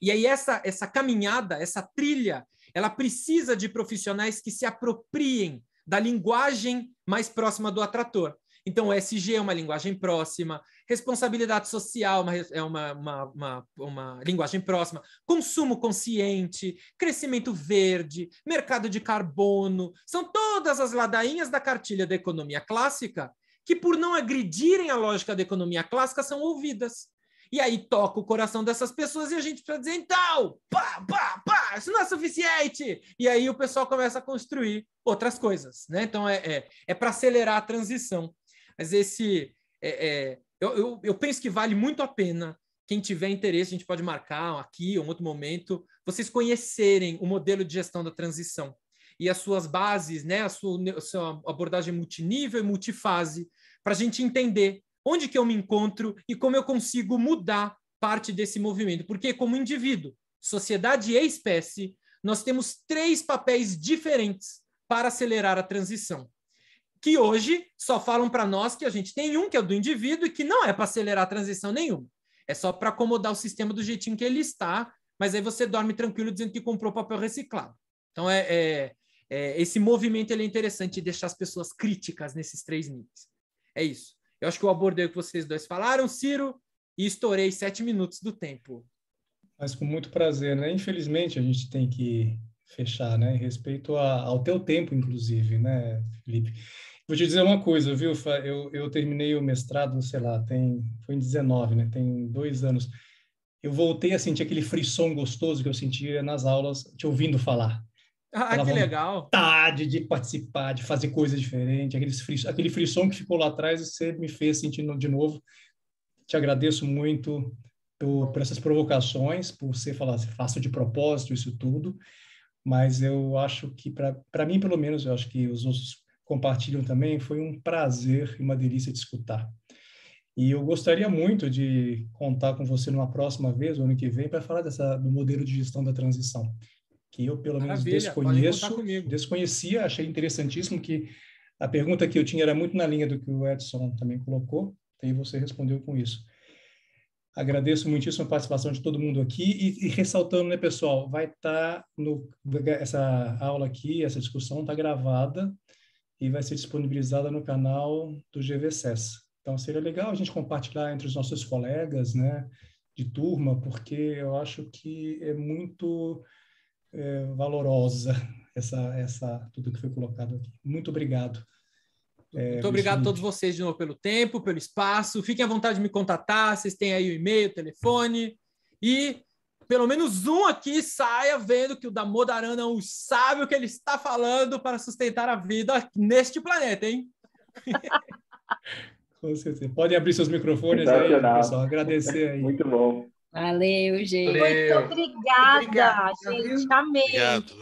Speaker 2: E aí essa essa caminhada, essa trilha, ela precisa de profissionais que se apropriem da linguagem mais próxima do atrator. Então o SG é uma linguagem próxima, responsabilidade social uma, é uma, uma, uma, uma linguagem próxima, consumo consciente, crescimento verde, mercado de carbono, são todas as ladainhas da cartilha da economia clássica que, por não agredirem a lógica da economia clássica, são ouvidas. E aí toca o coração dessas pessoas e a gente precisa dizer, então, pá, pá, pá, isso não é suficiente. E aí o pessoal começa a construir outras coisas, né? Então é, é, é para acelerar a transição. Mas esse é, é, eu, eu, eu penso que vale muito a pena quem tiver interesse, a gente pode marcar aqui ou um outro momento, vocês conhecerem o modelo de gestão da transição e as suas bases, né, a sua, a sua abordagem multinível e multifase, para a gente entender onde que eu me encontro e como eu consigo mudar parte desse movimento. Porque como indivíduo, sociedade e espécie, nós temos três papéis diferentes para acelerar a transição que hoje só falam para nós que a gente tem um, que é o do indivíduo, e que não é para acelerar a transição nenhuma. É só para acomodar o sistema do jeitinho que ele está, mas aí você dorme tranquilo dizendo que comprou papel reciclado. Então, é, é, é esse movimento ele é interessante, deixar as pessoas críticas nesses três níveis. É isso. Eu acho que eu abordei o que vocês dois falaram, Ciro, e estourei sete minutos do tempo. Mas
Speaker 1: com muito prazer, né? Infelizmente, a gente tem que fechar, né? Em respeito a, ao teu tempo, inclusive, né, Felipe? Vou te dizer uma coisa, viu, Fá? Eu, eu terminei o mestrado, sei lá, tem, foi em 19, né? Tem dois anos. Eu voltei a sentir aquele frisson gostoso que eu sentia nas aulas, te ouvindo falar. Ah, Aquela que legal! Vontade de participar, de fazer coisas diferentes, aquele, friss, aquele frisson que ficou lá atrás, e você me fez sentir de novo. Te agradeço muito por, por essas provocações, por você falar, faça de propósito isso tudo mas eu acho que para mim pelo menos eu acho que os outros compartilham também, foi um prazer e uma delícia de escutar. E eu gostaria muito de contar com você numa próxima vez, no ano que vem, para falar dessa, do modelo de gestão da transição, que eu, pelo Maravilha, menos, desconheço, desconhecia, achei interessantíssimo que a pergunta que eu tinha era muito na linha do que o Edson também colocou, e você respondeu com isso. Agradeço muitíssimo a participação de todo mundo aqui e, e ressaltando, né, pessoal, vai estar tá no essa aula aqui, essa discussão está gravada e vai ser disponibilizada no canal do GVSES. Então, seria legal a gente compartilhar entre os nossos colegas né, de turma, porque eu acho que é muito é, valorosa essa, essa, tudo que foi colocado aqui. Muito obrigado. É, Muito obrigado a todos
Speaker 2: vocês de novo pelo tempo, pelo espaço. Fiquem à vontade de me contatar, vocês têm aí o e-mail, o telefone. E pelo menos um aqui saia vendo que o da Damodaran não sabe o que ele está falando para sustentar a vida neste planeta, hein?
Speaker 4: <laughs> Com
Speaker 2: certeza.
Speaker 1: Podem abrir seus microfones aí, pessoal. Agradecer aí. Muito bom.
Speaker 2: Valeu, gente. Valeu.
Speaker 1: Muito
Speaker 5: obrigada, obrigado. gente. Amei. Obrigado.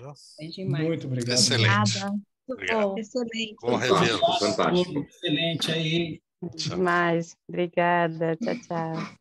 Speaker 1: É demais. Muito obrigado. Excelente.
Speaker 5: Muito bom. Excelente. Bom
Speaker 1: revê Fantástico.
Speaker 6: Excelente aí. Demais.
Speaker 5: Obrigada. Tchau, tchau.